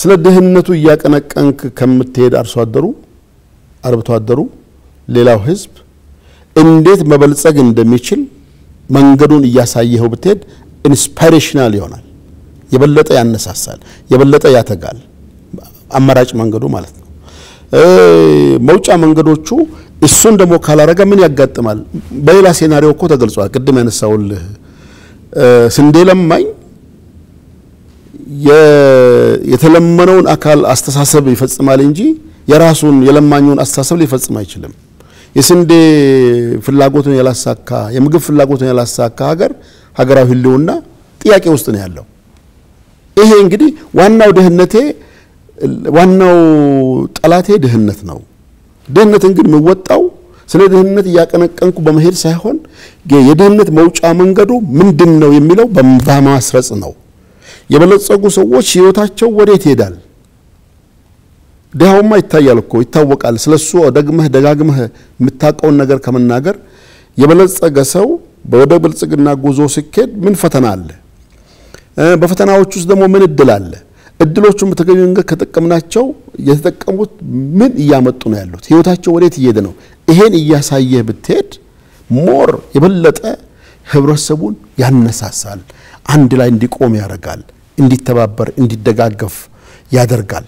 ስለ ድህነቱ እያቀነቀንክ ከምትሄድ አርሶ አደሩ አርብቶ አደሩ ሌላው ህዝብ እንዴት መበልጸግ እንደሚችል መንገዱን እያሳየኸው ብትሄድ ኢንስፓይሬሽናል ይሆናል። የበለጠ ያነሳሳል፣ የበለጠ ያተጋል። አማራጭ መንገዱ ማለት ነው። መውጫ መንገዶቹ እሱን ደግሞ ካላረገ ምን ያጋጥማል? በሌላ ሴናሪዮ እኮ ተገልጿል። ቅድም ያነሳውልህ ስንዴ ለማኝ የተለመነውን አካል አስተሳሰብ ይፈጽማል እንጂ የራሱን የለማኙን አስተሳሰብ ሊፈጽም አይችልም። የስንዴ ፍላጎትን ያላሳካ የምግብ ፍላጎትን ያላሳካ ሀገር ሀገራዊ ህልውና ጥያቄ ውስጥ ነው ያለው። ይሄ እንግዲህ ዋናው ድህነቴ ዋናው ጠላቴ ድህነት ነው። ድህነትን ግን የምወጣው ስለ ድህነት እያቀነቀንኩ በመሄድ ሳይሆን የድህነት መውጫ መንገዱ ምንድን ነው የሚለው በማስረጽ ነው። የበለጸጉ ሰዎች ህይወታቸው ወዴት ይሄዳል? ድሃውማ ይታያል እኮ ይታወቃል። ስለሱ ደግመህ ደጋግመህ የምታውቀውን ነገር ከመናገር የበለጸገ ሰው ወደ ብልጽግና ጉዞ ሲኬድ ምን ፈተና አለ? በፈተናዎች ውስጥ ደግሞ ምን እድል አለ? እድሎቹን በተገቢ መንገድ ከጠቀምናቸው የተጠቀሙት ምን እያመጡ ነው ያሉት? ህይወታቸው ወዴት እየሄደ ነው? ይሄን እያሳየህ ብትሄድ ሞር የበለጠ ህብረተሰቡን ያነሳሳል፣ አንድ ላይ እንዲቆም ያደርጋል፣ እንዲተባበር፣ እንዲደጋገፍ ያደርጋል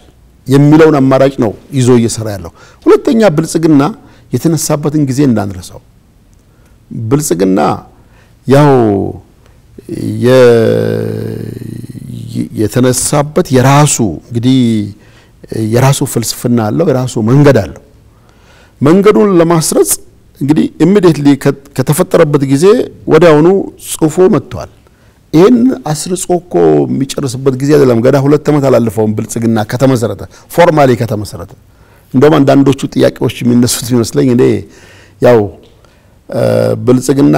የሚለውን አማራጭ ነው ይዞ እየሰራ ያለው። ሁለተኛ ብልጽግና የተነሳበትን ጊዜ እንዳንረሳው። ብልጽግና ያው የተነሳበት የራሱ እንግዲህ የራሱ ፍልስፍና አለው፣ የራሱ መንገድ አለው። መንገዱን ለማስረጽ እንግዲህ ኢሚዲየትሊ ከተፈጠረበት ጊዜ ወዲያውኑ ጽፎ መጥቷል። ይህን አስርጾ እኮ የሚጨርስበት ጊዜ አይደለም። ገና ሁለት ዓመት አላለፈውም ብልጽግና ከተመሰረተ ፎርማሊ ከተመሰረተ። እንደውም አንዳንዶቹ ጥያቄዎች የሚነሱት ይመስለኝ እኔ ያው ብልጽግና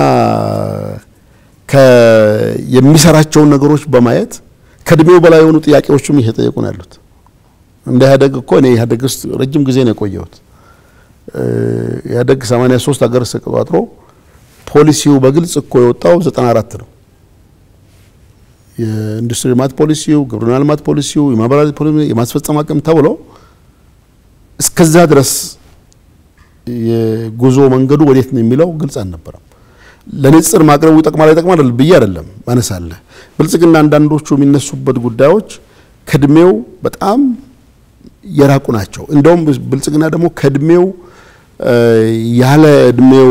የሚሰራቸውን ነገሮች በማየት ከእድሜው በላይ የሆኑ ጥያቄዎችም እየተጠየቁ ነው ያሉት። እንደ ኢህአደግ እኮ እኔ ኢህአደግ ውስጥ ረጅም ጊዜ ነው የቆየሁት። ኢህአደግ 83 ሀገር ተቆጣጥሮ ፖሊሲው በግልጽ እኮ የወጣው 94 ነው። የኢንዱስትሪ ልማት ፖሊሲው፣ ግብርና ልማት ፖሊሲው፣ የማህበራዊ ፖሊሲ፣ የማስፈጸም አቅም ተብሎ እስከዛ ድረስ የጉዞ መንገዱ ወዴት ነው የሚለው ግልጽ አልነበረም። ለንጽር ማቅረቡ ይጠቅማል አይጠቅማል ብዬ አይደለም ማነሳለህ ብልጽግና አንዳንዶቹ የሚነሱበት ጉዳዮች ከእድሜው በጣም የራቁ ናቸው። እንደውም ብልጽግና ደግሞ ከእድሜው ያለ እድሜው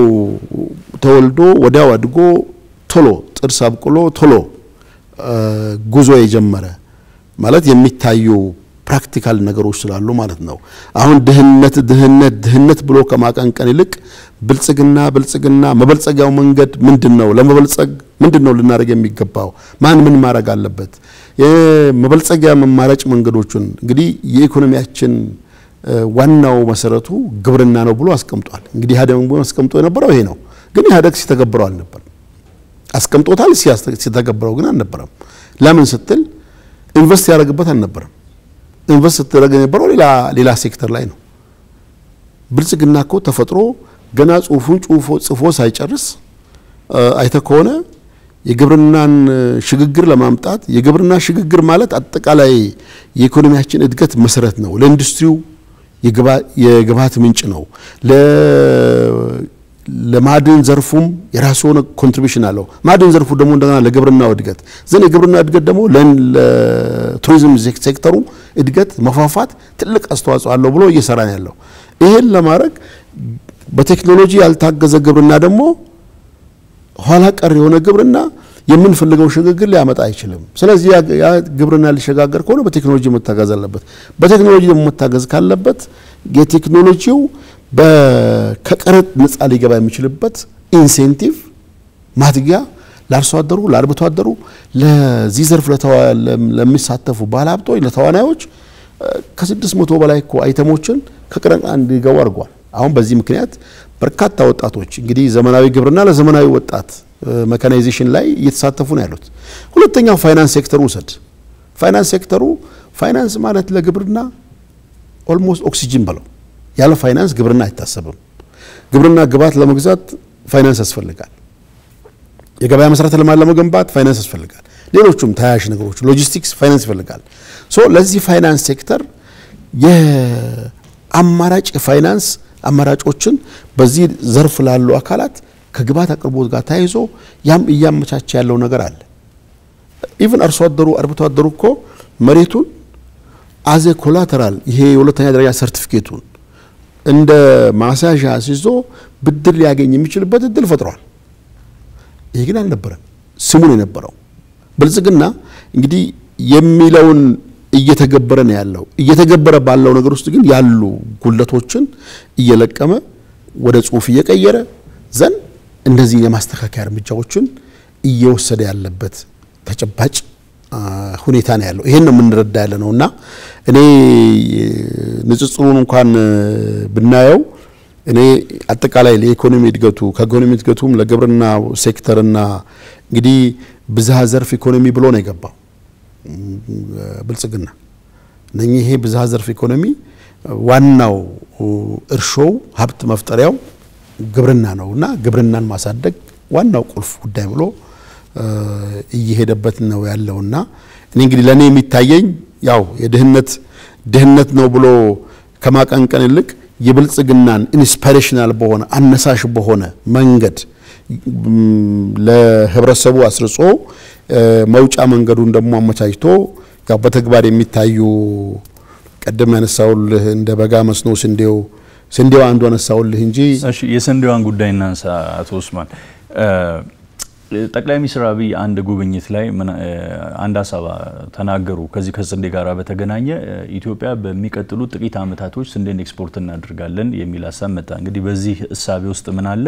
ተወልዶ ወዲያው አድጎ ቶሎ ጥርስ አብቅሎ ቶሎ ጉዞ የጀመረ ማለት የሚታዩ ፕራክቲካል ነገሮች ስላሉ ማለት ነው። አሁን ድህነት ድህነት ድህነት ብሎ ከማቀንቀን ይልቅ ብልጽግና ብልጽግና መበልጸጊያው መንገድ ምንድን ነው? ለመበልጸግ ምንድን ነው ልናደርግ የሚገባው? ማን ምን ማድረግ አለበት? የመበልጸጊያ መማረጭ መንገዶቹን እንግዲህ የኢኮኖሚያችን ዋናው መሰረቱ ግብርና ነው ብሎ አስቀምጧል። እንግዲህ ኢህአዴግ አስቀምጦ የነበረው ይሄ ነው። ግን ኢህአዴግ ሲተገብረው አልነበረም። አስቀምጦታል፣ ሲተገብረው ግን አልነበረም። ለምን ስትል ኢንቨስት ያደረግበት አልነበረም። ኢንቨስት ስትደረግ የነበረው ሌላ ሴክተር ላይ ነው። ብልጽግና እኮ ተፈጥሮ ገና ጽሁፉን ጽፎ ሳይጨርስ አይተ ከሆነ የግብርናን ሽግግር ለማምጣት የግብርና ሽግግር ማለት አጠቃላይ የኢኮኖሚያችን እድገት መሰረት ነው። ለኢንዱስትሪው የግብዓት ምንጭ ነው። ለማዕድን ዘርፉም የራሱ የሆነ ኮንትሪቢሽን አለው። ማዕድን ዘርፉ ደግሞ እንደገና ለግብርናው እድገት ዘን የግብርና እድገት ደግሞ ለቱሪዝም ሴክተሩ እድገት መፋፋት ትልቅ አስተዋጽኦ አለው ብሎ እየሰራ ነው ያለው። ይህን ለማድረግ በቴክኖሎጂ ያልታገዘ ግብርና ደግሞ ኋላ ቀር የሆነ ግብርና የምንፈልገው ሽግግር ሊያመጣ አይችልም። ስለዚህ ያ ግብርና ሊሸጋገር ከሆነ በቴክኖሎጂ መታገዝ አለበት። በቴክኖሎጂ ደግሞ መታገዝ ካለበት የቴክኖሎጂው ከቀረጥ ነፃ ሊገባ የሚችልበት ኢንሴንቲቭ ማትጊያ ለአርሶ አደሩ፣ ለአርብቶ አደሩ፣ ለዚህ ዘርፍ ለሚሳተፉ ባለሀብቶች፣ ለተዋናዮች ከስድስት መቶ በላይ እኮ አይተሞችን ከቅረቃ እንዲገቡ አድርጓል። አሁን በዚህ ምክንያት በርካታ ወጣቶች እንግዲህ ዘመናዊ ግብርና ለዘመናዊ ወጣት መካናይዜሽን ላይ እየተሳተፉ ነው ያሉት። ሁለተኛው ፋይናንስ ሴክተሩ ውሰድ። ፋይናንስ ሴክተሩ ፋይናንስ ማለት ለግብርና ኦልሞስት ኦክሲጅን በለው። ያለ ፋይናንስ ግብርና አይታሰብም። ግብርና ግብዓት ለመግዛት ፋይናንስ ያስፈልጋል። የገበያ መሰረተ ልማት ለመገንባት ፋይናንስ ያስፈልጋል። ሌሎቹም ተያያዥ ነገሮች ሎጂስቲክስ፣ ፋይናንስ ይፈልጋል። ሶ ለዚህ ፋይናንስ ሴክተር የአማራጭ የፋይናንስ አማራጮችን በዚህ ዘርፍ ላሉ አካላት ከግብዓት አቅርቦት ጋር ተያይዞ ያም እያመቻቸ ያለው ነገር አለ። ኢቭን አርሶ አደሩ አርብቶ አደሩ እኮ መሬቱን አዘ ኮላተራል ይሄ የሁለተኛ ደረጃ ሰርቲፊኬቱን እንደ ማሳዣ ሲይዞ ብድር ሊያገኝ የሚችልበት እድል ፈጥሯል። ይህ ግን አልነበረም። ስሙ ነው የነበረው። ብልጽግና እንግዲህ የሚለውን እየተገበረ ነው ያለው። እየተገበረ ባለው ነገር ውስጥ ግን ያሉ ጉለቶችን እየለቀመ ወደ ጽሁፍ እየቀየረ ዘን እንደዚህ የማስተካከያ እርምጃዎችን እየወሰደ ያለበት ተጨባጭ ሁኔታ ነው ያለው። ይሄን ነው የምንረዳ ያለ ነው እና እኔ ንጽጽሩን እንኳን ብናየው እኔ አጠቃላይ ለኢኮኖሚ እድገቱ ከኢኮኖሚ እድገቱም ለግብርና ሴክተርና እንግዲህ ብዝሃ ዘርፍ ኢኮኖሚ ብሎ ነው የገባው ብልጽግና ነኝ። ይሄ ብዝሃ ዘርፍ ኢኮኖሚ ዋናው እርሾው ሀብት መፍጠሪያው ግብርና ነው እና ግብርናን ማሳደግ ዋናው ቁልፍ ጉዳይ ብሎ እየሄደበት ነው ያለውና እኔ እንግዲህ ለእኔ የሚታየኝ ያው የድህነት ድህነት ነው ብሎ ከማቀንቀን ይልቅ የብልጽግናን ኢንስፓሬሽናል በሆነ አነሳሽ በሆነ መንገድ ለህብረተሰቡ አስርጾ መውጫ መንገዱን ደግሞ አመቻችቶ ያው በተግባር የሚታዩ ቀደም ያነሳውልህ እንደ በጋ መስኖ ስንዴው ስንዴው አንዱ አነሳውልህ እንጂ የስንዴዋን ጉዳይ እናንሳ አቶ ኡስማን ጠቅላይ ሚኒስትር አብይ አንድ ጉብኝት ላይ አንድ ሀሳብ ተናገሩ። ከዚህ ከስንዴ ጋር በተገናኘ ኢትዮጵያ በሚቀጥሉ ጥቂት ዓመታቶች ስንዴን ኤክስፖርት እናደርጋለን የሚል ሀሳብ መጣ። እንግዲህ በዚህ እሳቤ ውስጥ ምን አለ?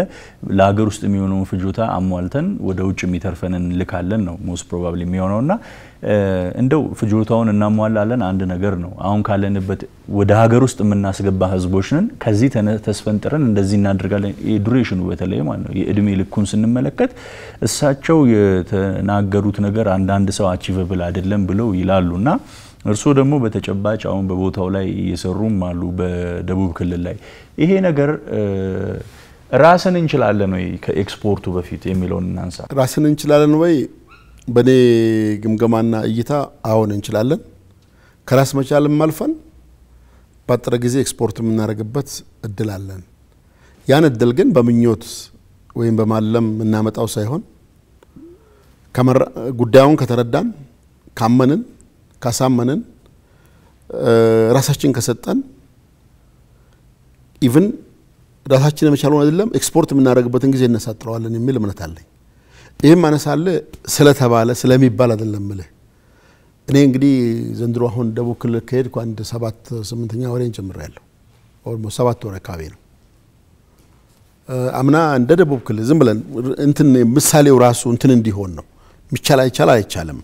ለሀገር ውስጥ የሚሆነውን ፍጆታ አሟልተን ወደ ውጭ የሚተርፈንን ልካለን ነው ሞስት ፕሮባብሊ የሚሆነው እና እንደው ፍጆታውን እናሟላለን አንድ ነገር ነው። አሁን ካለንበት ወደ ሀገር ውስጥ የምናስገባ ህዝቦች ነን። ከዚህ ተስፈንጥረን እንደዚህ እናደርጋለን። የዱሬሽኑ በተለይ ማለት ነው የእድሜ ልኩን ስንመለከት እሳቸው የተናገሩት ነገር አንዳንድ ሰው አቺቨብል አይደለም ብለው ይላሉ እና እርስዎ ደግሞ በተጨባጭ አሁን በቦታው ላይ እየሰሩም አሉ በደቡብ ክልል ላይ ይሄ ነገር ራስን እንችላለን ወይ ከኤክስፖርቱ በፊት የሚለውን እናንሳ። ራስን እንችላለን ወይ በእኔ ግምገማና እይታ አሁን እንችላለን። ከራስ መቻልም አልፈን ባጠረ ጊዜ ኤክስፖርት የምናደርግበት እድል አለን። ያን እድል ግን በምኞት ወይም በማለም የምናመጣው ሳይሆን ጉዳዩን ከተረዳን፣ ካመንን፣ ካሳመንን፣ ራሳችን ከሰጠን ኢቭን ራሳችን የመቻሉን አይደለም ኤክስፖርት የምናደርግበትን ጊዜ እነሳጥረዋለን የሚል እምነት አለኝ። ይህም አነሳለ ስለተባለ ስለሚባል አይደለም ምልህ እኔ እንግዲህ ዘንድሮ አሁን ደቡብ ክልል ከሄድኩ አንድ ሰባት ስምንተኛ ወሬን ያለሁ ኦልሞስት ሰባት ወር አካባቢ ነው። አምና እንደ ደቡብ ክልል ዝም ብለን እንትን ምሳሌው ራሱ እንትን እንዲሆን ነው ሚቻል አይቻል አይቻልም።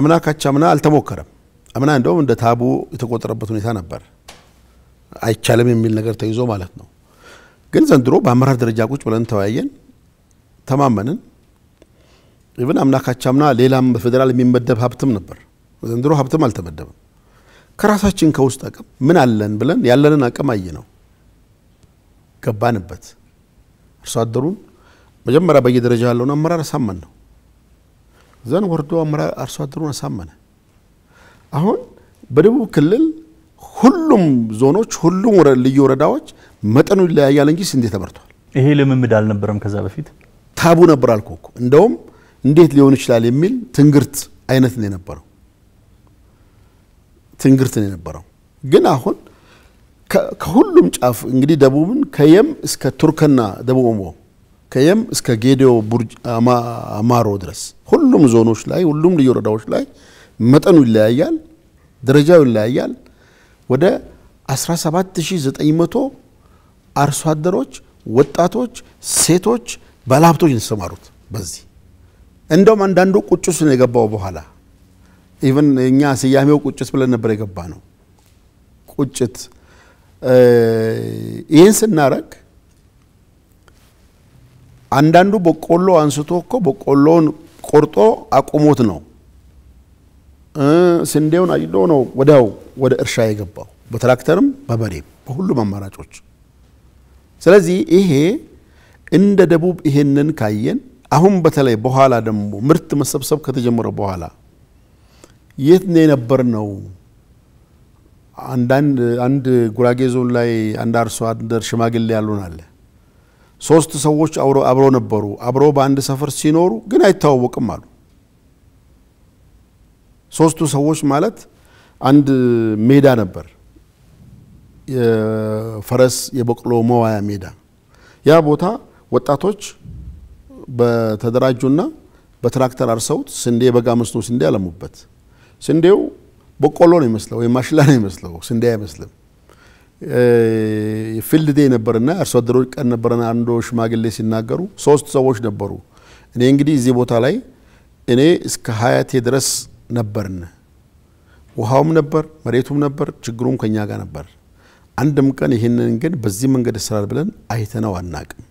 አምና ካቻ አምና አልተሞከረም። አምና እንደውም እንደ ታቡ የተቆጠረበት ሁኔታ ነበር፣ አይቻልም የሚል ነገር ተይዞ ማለት ነው። ግን ዘንድሮ በአመራር ደረጃ ቁጭ ብለን ተወያየን። ተማመንን። ኢቭን አምናካቻምና ሌላም በፌዴራል የሚመደብ ሀብትም ነበር። ዘንድሮ ሀብትም አልተመደበም። ከራሳችን ከውስጥ አቅም ምን አለን ብለን ያለንን አቅም አየ ነው ገባንበት። እርሶ አደሩን መጀመሪያ በየደረጃ ያለውን አመራር አሳመን ነው ዘን ወርዶ አመራር አርሶ አደሩን አሳመነ። አሁን በደቡብ ክልል ሁሉም ዞኖች፣ ሁሉም ልዩ ወረዳዎች መጠኑ ይለያያል እንጂ ስንዴ ተመርቷል። ይሄ ልምምድ አልነበረም ከዛ በፊት ታቡ ነበር አልኩ እኮ እንደውም እንዴት ሊሆን ይችላል የሚል ትንግርት አይነት ነው የነበረው ትንግርት ነው የነበረው ግን አሁን ከሁሉም ጫፍ እንግዲህ ደቡብን ከየም እስከ ቱርከና ደቡብ ኦሞ ከየም እስከ ጌዲዮ ቡርጅ አማሮ ድረስ ሁሉም ዞኖች ላይ ሁሉም ልዩ ወረዳዎች ላይ መጠኑ ይለያያል፣ ደረጃው ይለያያል። ወደ 17900 አርሶ አደሮች፣ ወጣቶች፣ ሴቶች ባለሀብቶች የተሰማሩት በዚህ እንደውም አንዳንዱ ቁጭስ ነው የገባው በኋላ ኢቨን እኛ ስያሜው ቁጭት ብለን ነበር የገባ ነው። ቁጭት ይህን ስናረግ አንዳንዱ በቆሎ አንስቶ እኮ በቆሎውን ቆርጦ አቁሞት ነው ስንዴውን አይሎ ነው ወዲያው ወደ እርሻ የገባው በትራክተርም በበሬም በሁሉም አማራጮች። ስለዚህ ይሄ እንደ ደቡብ ይሄንን ካየን አሁን በተለይ በኋላ ደግሞ ምርት መሰብሰብ ከተጀመረ በኋላ የት ነው የነበር ነው? አንድ ጉራጌ ዞን ላይ አንድ አርሶ አደር ሽማግሌ ያሉን አለ። ሶስት ሰዎች አብሮ ነበሩ። አብሮ በአንድ ሰፈር ሲኖሩ ግን አይተዋወቅም አሉ። ሶስቱ ሰዎች ማለት አንድ ሜዳ ነበር፣ የፈረስ የበቅሎ መዋያ ሜዳ ያ ቦታ ወጣቶች በተደራጁና በትራክተር አርሰውት ስንዴ በጋ መስኖ ስንዴ አለሙበት። ስንዴው በቆሎ ነው ይመስለው ወይም ማሽላ ነው ይመስለው፣ ስንዴ አይመስልም። ፊልድ ዴይ ነበርና አርሶ አደሮች ቀን ነበርና አንዶ ሽማግሌ ሲናገሩ ሶስት ሰዎች ነበሩ። እኔ እንግዲህ እዚህ ቦታ ላይ እኔ እስከ ሀያቴ ድረስ ነበርን። ውሃውም ነበር፣ መሬቱም ነበር፣ ችግሩም ከኛ ጋር ነበር። አንድም ቀን ይህንን ግን በዚህ መንገድ ይሰራል ብለን አይተነው አናቅም።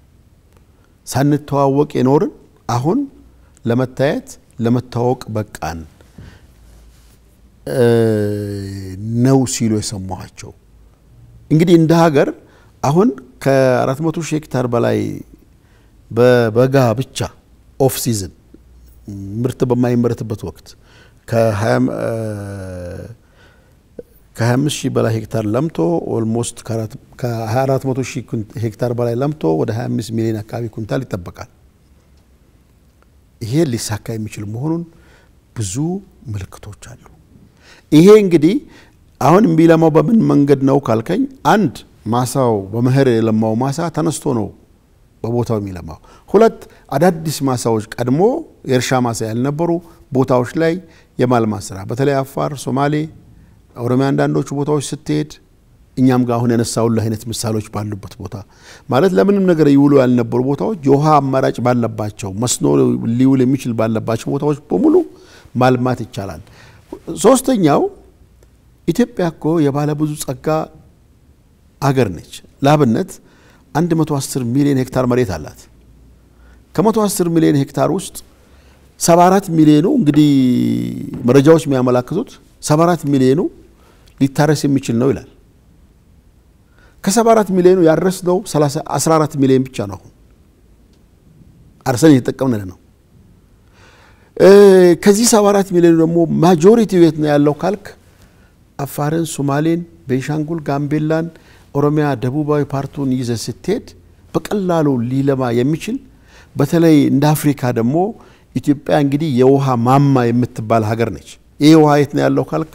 ሳንተዋወቅ የኖርን አሁን ለመታየት ለመታወቅ በቃን ነው ሲሉ የሰማኋቸው። እንግዲህ እንደ ሀገር አሁን ከ400 ሺህ ሄክታር በላይ በበጋ ብቻ ኦፍ ሲዝን ምርት በማይመረትበት ወቅት ከ ከ25 ሺህ በላይ ሄክታር ለምቶ ኦልሞስት ከ 24 ሺህ ሄክታር በላይ ለምቶ ወደ 25 ሚሊዮን አካባቢ ኩንታል ይጠበቃል። ይሄ ሊሳካ የሚችል መሆኑን ብዙ ምልክቶች አሉ። ይሄ እንግዲህ አሁን የሚለማው በምን መንገድ ነው ካልከኝ፣ አንድ ማሳው በመኸር የለማው ማሳ ተነስቶ ነው በቦታው የሚለማው። ሁለት አዳዲስ ማሳዎች ቀድሞ የእርሻ ማሳ ያልነበሩ ቦታዎች ላይ የማልማት ስራ በተለይ አፋር፣ ሶማሌ ኦሮሚያ አንዳንዶቹ ቦታዎች ስትሄድ እኛም ጋር አሁን ያነሳውል አይነት ምሳሌዎች ባሉበት ቦታ ማለት ለምንም ነገር ይውሉ ያልነበሩ ቦታዎች የውሃ አማራጭ ባለባቸው መስኖ ሊውል የሚችል ባለባቸው ቦታዎች በሙሉ ማልማት ይቻላል። ሶስተኛው ኢትዮጵያ እኮ የባለ ብዙ ጸጋ አገር ነች። ለአብነት 110 ሚሊዮን ሄክታር መሬት አላት። ከ110 ሚሊዮን ሄክታር ውስጥ 74 ሚሊዮኑ እንግዲህ መረጃዎች የሚያመላክቱት 74 ሚሊዮኑ ሊታረስ የሚችል ነው ይላል። ከ74 ሚሊዮኑ ያረስነው 14 ሚሊዮን ብቻ ነው። አሁን አርሰን እየተጠቀምን ነው። ከዚህ 74 ሚሊዮኑ ደግሞ ማጆሪቲ ቤት ነው ያለው ካልክ አፋርን፣ ሶማሌን፣ ቤንሻንጉል፣ ጋምቤላን፣ ኦሮሚያ ደቡባዊ ፓርቱን ይዘ ስትሄድ በቀላሉ ሊለማ የሚችል በተለይ እንደ አፍሪካ ደግሞ ኢትዮጵያ እንግዲህ የውሃ ማማ የምትባል ሀገር ነች። ይህ ውሃ የት ነው ያለው ካልክ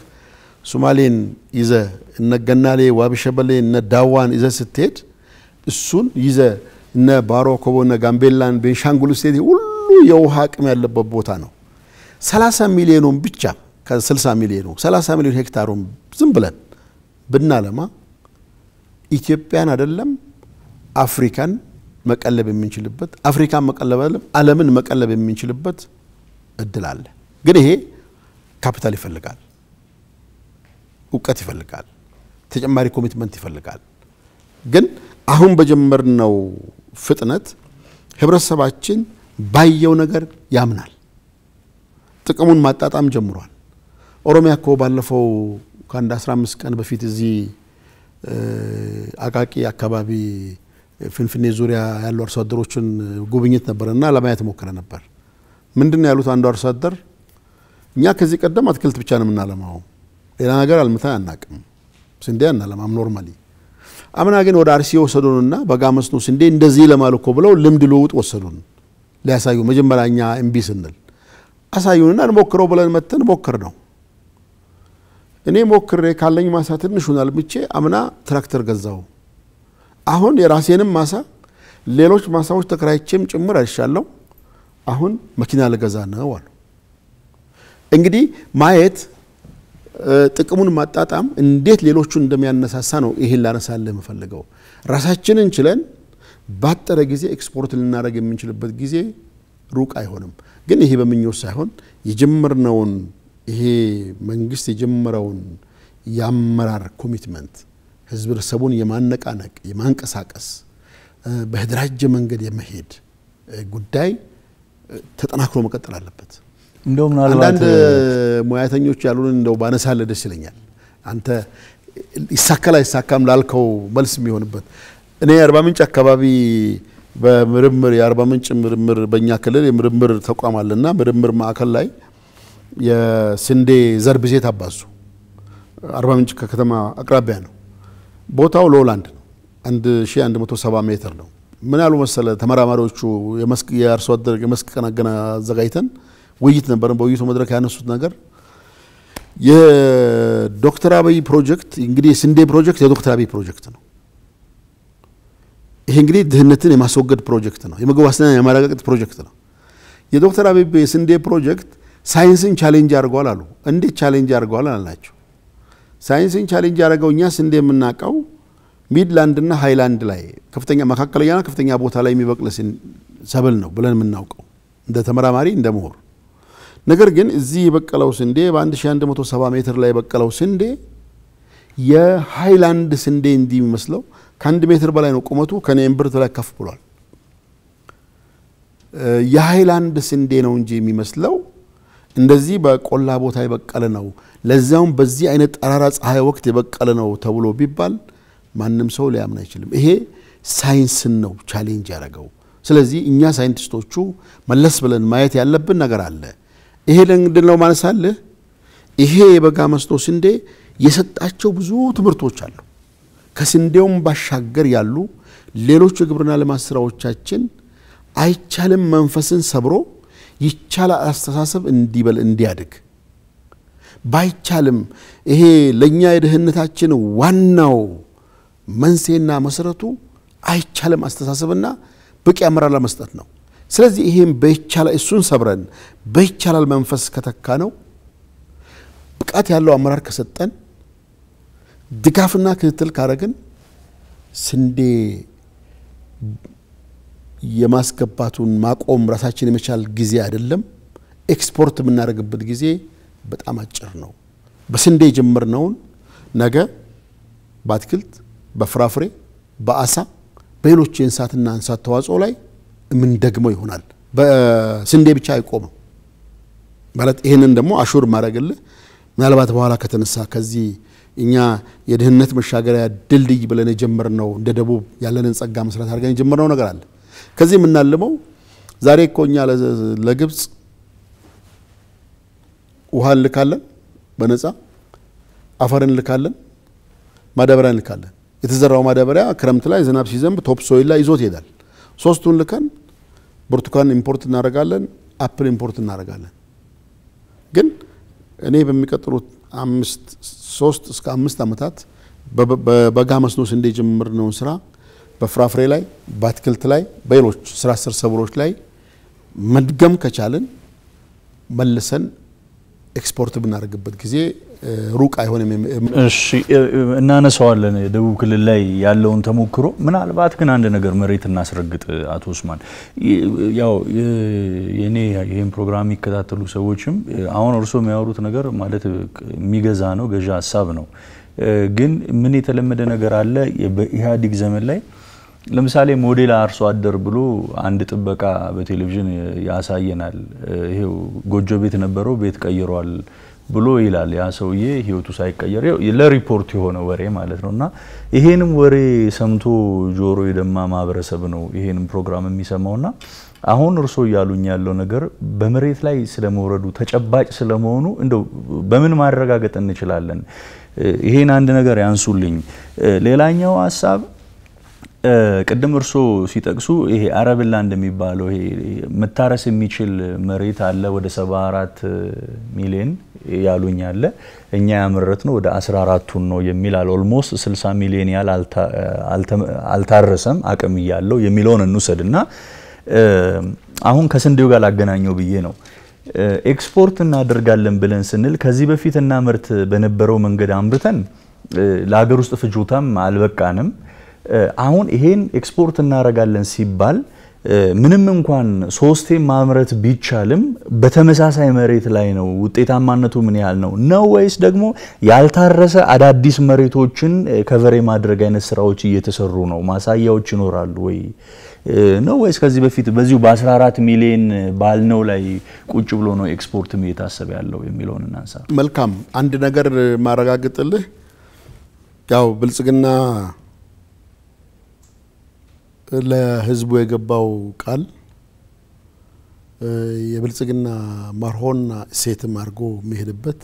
ሱማሌን ይዘ እነ ገናሌ ዋቢሸበሌ እነ ዳዋን ይዘ ስትሄድ እሱን ይዘ እነ ባሮ ኮቦ እነ ጋምቤላን ቤንሻንጉል ስትሄድ ሁሉ የውሃ አቅም ያለበት ቦታ ነው። 30 ሚሊዮኑን ብቻ ከ60 ሚሊዮኑ 30 ሚሊዮን ሄክታሩን ዝም ብለን ብናለማ ኢትዮጵያን አይደለም አፍሪካን መቀለብ የምንችልበት አፍሪካን መቀለብ አይደለም ዓለምን መቀለብ የምንችልበት እድል አለ። ግን ይሄ ካፒታል ይፈልጋል። እውቀት ይፈልጋል፣ ተጨማሪ ኮሚትመንት ይፈልጋል። ግን አሁን በጀመርነው ፍጥነት ህብረተሰባችን ባየው ነገር ያምናል። ጥቅሙን ማጣጣም ጀምሯል። ኦሮሚያ እኮ ባለፈው ከአንድ 15 ቀን በፊት እዚህ አቃቂ አካባቢ ፍንፍኔ ዙሪያ ያሉ አርሶ አደሮችን ጉብኝት ነበረና ለማየት ሞክረ ነበር። ምንድን ነው ያሉት አንዱ አርሶ አደር እኛ ከዚህ ቀደም አትክልት ብቻ ነው የምናለማው ሌላ ነገር አልምታ አናቅም። ስንዴ አናለማም ኖርማሊ። አምና ግን ወደ አርሲ ወሰዱንና በጋ መስኖ ስንዴ እንደዚህ ይለማል እኮ ብለው ልምድ ልውውጥ ወሰዱን ሊያሳዩ። መጀመሪያ እኛ እምቢ ስንል አሳዩንና እንሞክረው ብለን መተን ሞክር ነው እኔ ሞክሬ ካለኝ ማሳ ትንሹን አልምቼ አምና ትራክተር ገዛው። አሁን የራሴንም ማሳ ሌሎች ማሳዎች ተከራይቼም ጭምር አይሻለው። አሁን መኪና ልገዛ ነው አሉ። እንግዲህ ማየት ጥቅሙን ማጣጣም እንዴት ሌሎቹን እንደሚያነሳሳ ነው ይህን ላነሳልህ የምፈልገው። ራሳችንን ችለን ባጠረ ጊዜ ኤክስፖርት ልናደረግ የምንችልበት ጊዜ ሩቅ አይሆንም። ግን ይሄ በምኞት ሳይሆን የጀመርነውን ይሄ መንግስት የጀመረውን የአመራር ኮሚትመንት ህብረተሰቡን የማነቃነቅ የማንቀሳቀስ በተደራጀ መንገድ የመሄድ ጉዳይ ተጠናክሮ መቀጠል አለበት። እንደውም አንዳንድ ሙያተኞች ያሉን እንደው ባነሳለ ደስ ይለኛል። አንተ ይሳካል አይሳካም ላልከው መልስ የሚሆንበት እኔ አርባ ምንጭ አካባቢ በምርምር የአርባ ምንጭ ምርምር በእኛ ክልል የምርምር ተቋም አለና ምርምር ማዕከል ላይ የስንዴ ዘር ብዜት አባዙ አርባ ምንጭ ከከተማ አቅራቢያ ነው። ቦታው ሎላንድ ነው። 1170 ሜትር ነው። ምን ያሉ መሰለ ተመራማሪዎቹ የአርሶ አደር የመስክ ቀን አዘጋጅተን ውይይት ነበረን። በውይይቱ መድረክ ያነሱት ነገር የዶክተር አብይ ፕሮጀክት እንግዲህ የስንዴ ፕሮጀክት የዶክተር አብይ ፕሮጀክት ነው። ይሄ እንግዲህ ድህነትን የማስወገድ ፕሮጀክት ነው። የምግብ ዋስትናን የማረጋገጥ ፕሮጀክት ነው። የዶክተር አብይ የስንዴ ፕሮጀክት ሳይንስን ቻሌንጅ አድርገዋል አሉ። እንዴት ቻሌንጅ አድርገዋል አልናቸው። ሳይንስን ቻሌንጅ ያደረገው እኛ ስንዴ የምናውቀው እና ሃይላንድ ላይ ከፍተኛ መካከለኛና ከፍተኛ ቦታ ላይ የሚበቅል ሰብል ነው ብለን የምናውቀው እንደ ተመራማሪ እንደ ምሁር ነገር ግን እዚህ የበቀለው ስንዴ በ1170 ሜትር ላይ የበቀለው ስንዴ የሃይላንድ ስንዴ እንዲህ የሚመስለው ከአንድ ሜትር በላይ ነው ቁመቱ፣ ከኔ እምብርት ላይ ከፍ ብሏል። የሃይላንድ ስንዴ ነው እንጂ የሚመስለው እንደዚህ በቆላ ቦታ የበቀለ ነው፣ ለዚያውም በዚህ አይነት ጠራራ ፀሐይ ወቅት የበቀለ ነው ተብሎ ቢባል ማንም ሰው ሊያምን አይችልም። ይሄ ሳይንስን ነው ቻሌንጅ ያደረገው። ስለዚህ እኛ ሳይንቲስቶቹ መለስ ብለን ማየት ያለብን ነገር አለ። ይሄ ለምንድን ነው ማነሳልህ? ይሄ የበጋ መስኖ ስንዴ የሰጣቸው ብዙ ትምህርቶች አሉ። ከስንዴውም ባሻገር ያሉ ሌሎች የግብርና ልማት ስራዎቻችን አይቻልም መንፈስን ሰብሮ ይቻላል አስተሳሰብ እንዲበል እንዲያድግ ባይቻልም ይሄ ለእኛ የድህነታችን ዋናው መንስኤና መሰረቱ አይቻልም አስተሳሰብና በቂ አመራር ለመስጠት ነው። ስለዚህ ይሄም በይቻላል እሱን ሰብረን በይቻላል መንፈስ ከተካ ነው ብቃት ያለው አመራር ከሰጠን ድጋፍና ክትትል ካረግን ስንዴ የማስገባቱን ማቆም ራሳችን የመቻል ጊዜ አይደለም። ኤክስፖርት የምናደርግበት ጊዜ በጣም አጭር ነው። በስንዴ የጀመርነውን ነገ በአትክልት፣ በፍራፍሬ፣ በአሳ፣ በሌሎች የእንስሳትና እንስሳት ተዋጽኦ ላይ ደግሞ ይሆናል። በስንዴ ብቻ አይቆምም ማለት ይህንን ደግሞ አሹር ማድረግልህ ምናልባት በኋላ ከተነሳ ከዚህ እኛ የድህነት መሻገሪያ ድልድይ ብለን የጀመርነው እንደ ደቡብ ያለንን ጸጋ መስራት አድርገን የጀመርነው ነገር አለ። ከዚህ የምናልመው ዛሬ እኮ እኛ ለግብፅ ውሃ እንልካለን በነፃ አፈር እንልካለን፣ ማዳበሪያ እንልካለን። የተዘራው ማዳበሪያ ክረምት ላይ ዝናብ ሲዘንብ ቶፕሶይል ላይ ይዞት ይሄዳል። ሶስቱን ልከን ብርቱካን ኢምፖርት እናደርጋለን፣ አፕል ኢምፖርት እናደርጋለን። ግን እኔ በሚቀጥሉት አምስት ሶስት እስከ አምስት ዓመታት በበጋ መስኖ ስንዴ ነውን ስራ በፍራፍሬ ላይ በአትክልት ላይ በሌሎች ስራ ስር ሰብሎች ላይ መድገም ከቻልን መልሰን ኤክስፖርት ብናደርግበት ጊዜ ሩቅ አይሆንም። እሺ እናነሳዋለን ደቡብ ክልል ላይ ያለውን ተሞክሮ። ምናልባት ግን አንድ ነገር መሬት እናስረግጥ። አቶ ኡስማን ያው የኔ ይህን ፕሮግራም የሚከታተሉ ሰዎችም አሁን እርሶ የሚያወሩት ነገር ማለት የሚገዛ ነው፣ ገዢ ሀሳብ ነው። ግን ምን የተለመደ ነገር አለ በኢህአዴግ ዘመን ላይ ለምሳሌ ሞዴል አርሶ አደር ብሎ አንድ ጥበቃ በቴሌቪዥን ያሳየናል። ይሄው ጎጆ ቤት ነበረው ቤት ቀይሯል። ብሎ ይላል ያ ሰውዬ ህይወቱ ሳይቀየር ለሪፖርት የሆነ ወሬ ማለት ነው። እና ይሄንም ወሬ ሰምቶ ጆሮ የደማ ማህበረሰብ ነው ይሄንም ፕሮግራም የሚሰማውና አሁን እርሶ እያሉኝ ያለው ነገር በመሬት ላይ ስለመውረዱ ተጨባጭ ስለመሆኑ እንደው በምን ማረጋገጥ እንችላለን? ይሄን አንድ ነገር ያንሱልኝ። ሌላኛው ሀሳብ ቅድም እርስዎ ሲጠቅሱ ይሄ አረብላንድ እንደሚባለው ይሄ መታረስ የሚችል መሬት አለ ወደ 74 ሚሊዮን ያሉኝ አለ። እኛ ያመረት ነው ወደ 14ቱን ነው የሚል አለ። ኦልሞስት 60 ሚሊዮን ያህል አልታረሰም አቅም እያለው የሚለውን እንውሰድ እና አሁን ከስንዴው ጋር ላገናኘው ብዬ ነው። ኤክስፖርት እናደርጋለን ብለን ስንል ከዚህ በፊት ምርት በነበረው መንገድ አምርተን ለሀገር ውስጥ ፍጆታም አልበቃንም። አሁን ይሄን ኤክስፖርት እናደርጋለን ሲባል ምንም እንኳን ሶስቴ ማምረት ቢቻልም በተመሳሳይ መሬት ላይ ነው። ውጤታማነቱ ምን ያህል ነው ነው ወይስ ደግሞ ያልታረሰ አዳዲስ መሬቶችን ከቨሬ ማድረግ አይነት ስራዎች እየተሰሩ ነው? ማሳያዎች ይኖራሉ ወይ ነው ወይስ ከዚህ በፊት በዚሁ በ14 ሚሊዮን ባልነው ላይ ቁጭ ብሎ ነው ኤክስፖርትም እየታሰበ ያለው የሚለውን እናንሳ። መልካም አንድ ነገር ማረጋግጥልህ ያው ብልጽግና ለህዝቡ የገባው ቃል የብልጽግና መርሆና እሴትም አድርጎ የሚሄድበት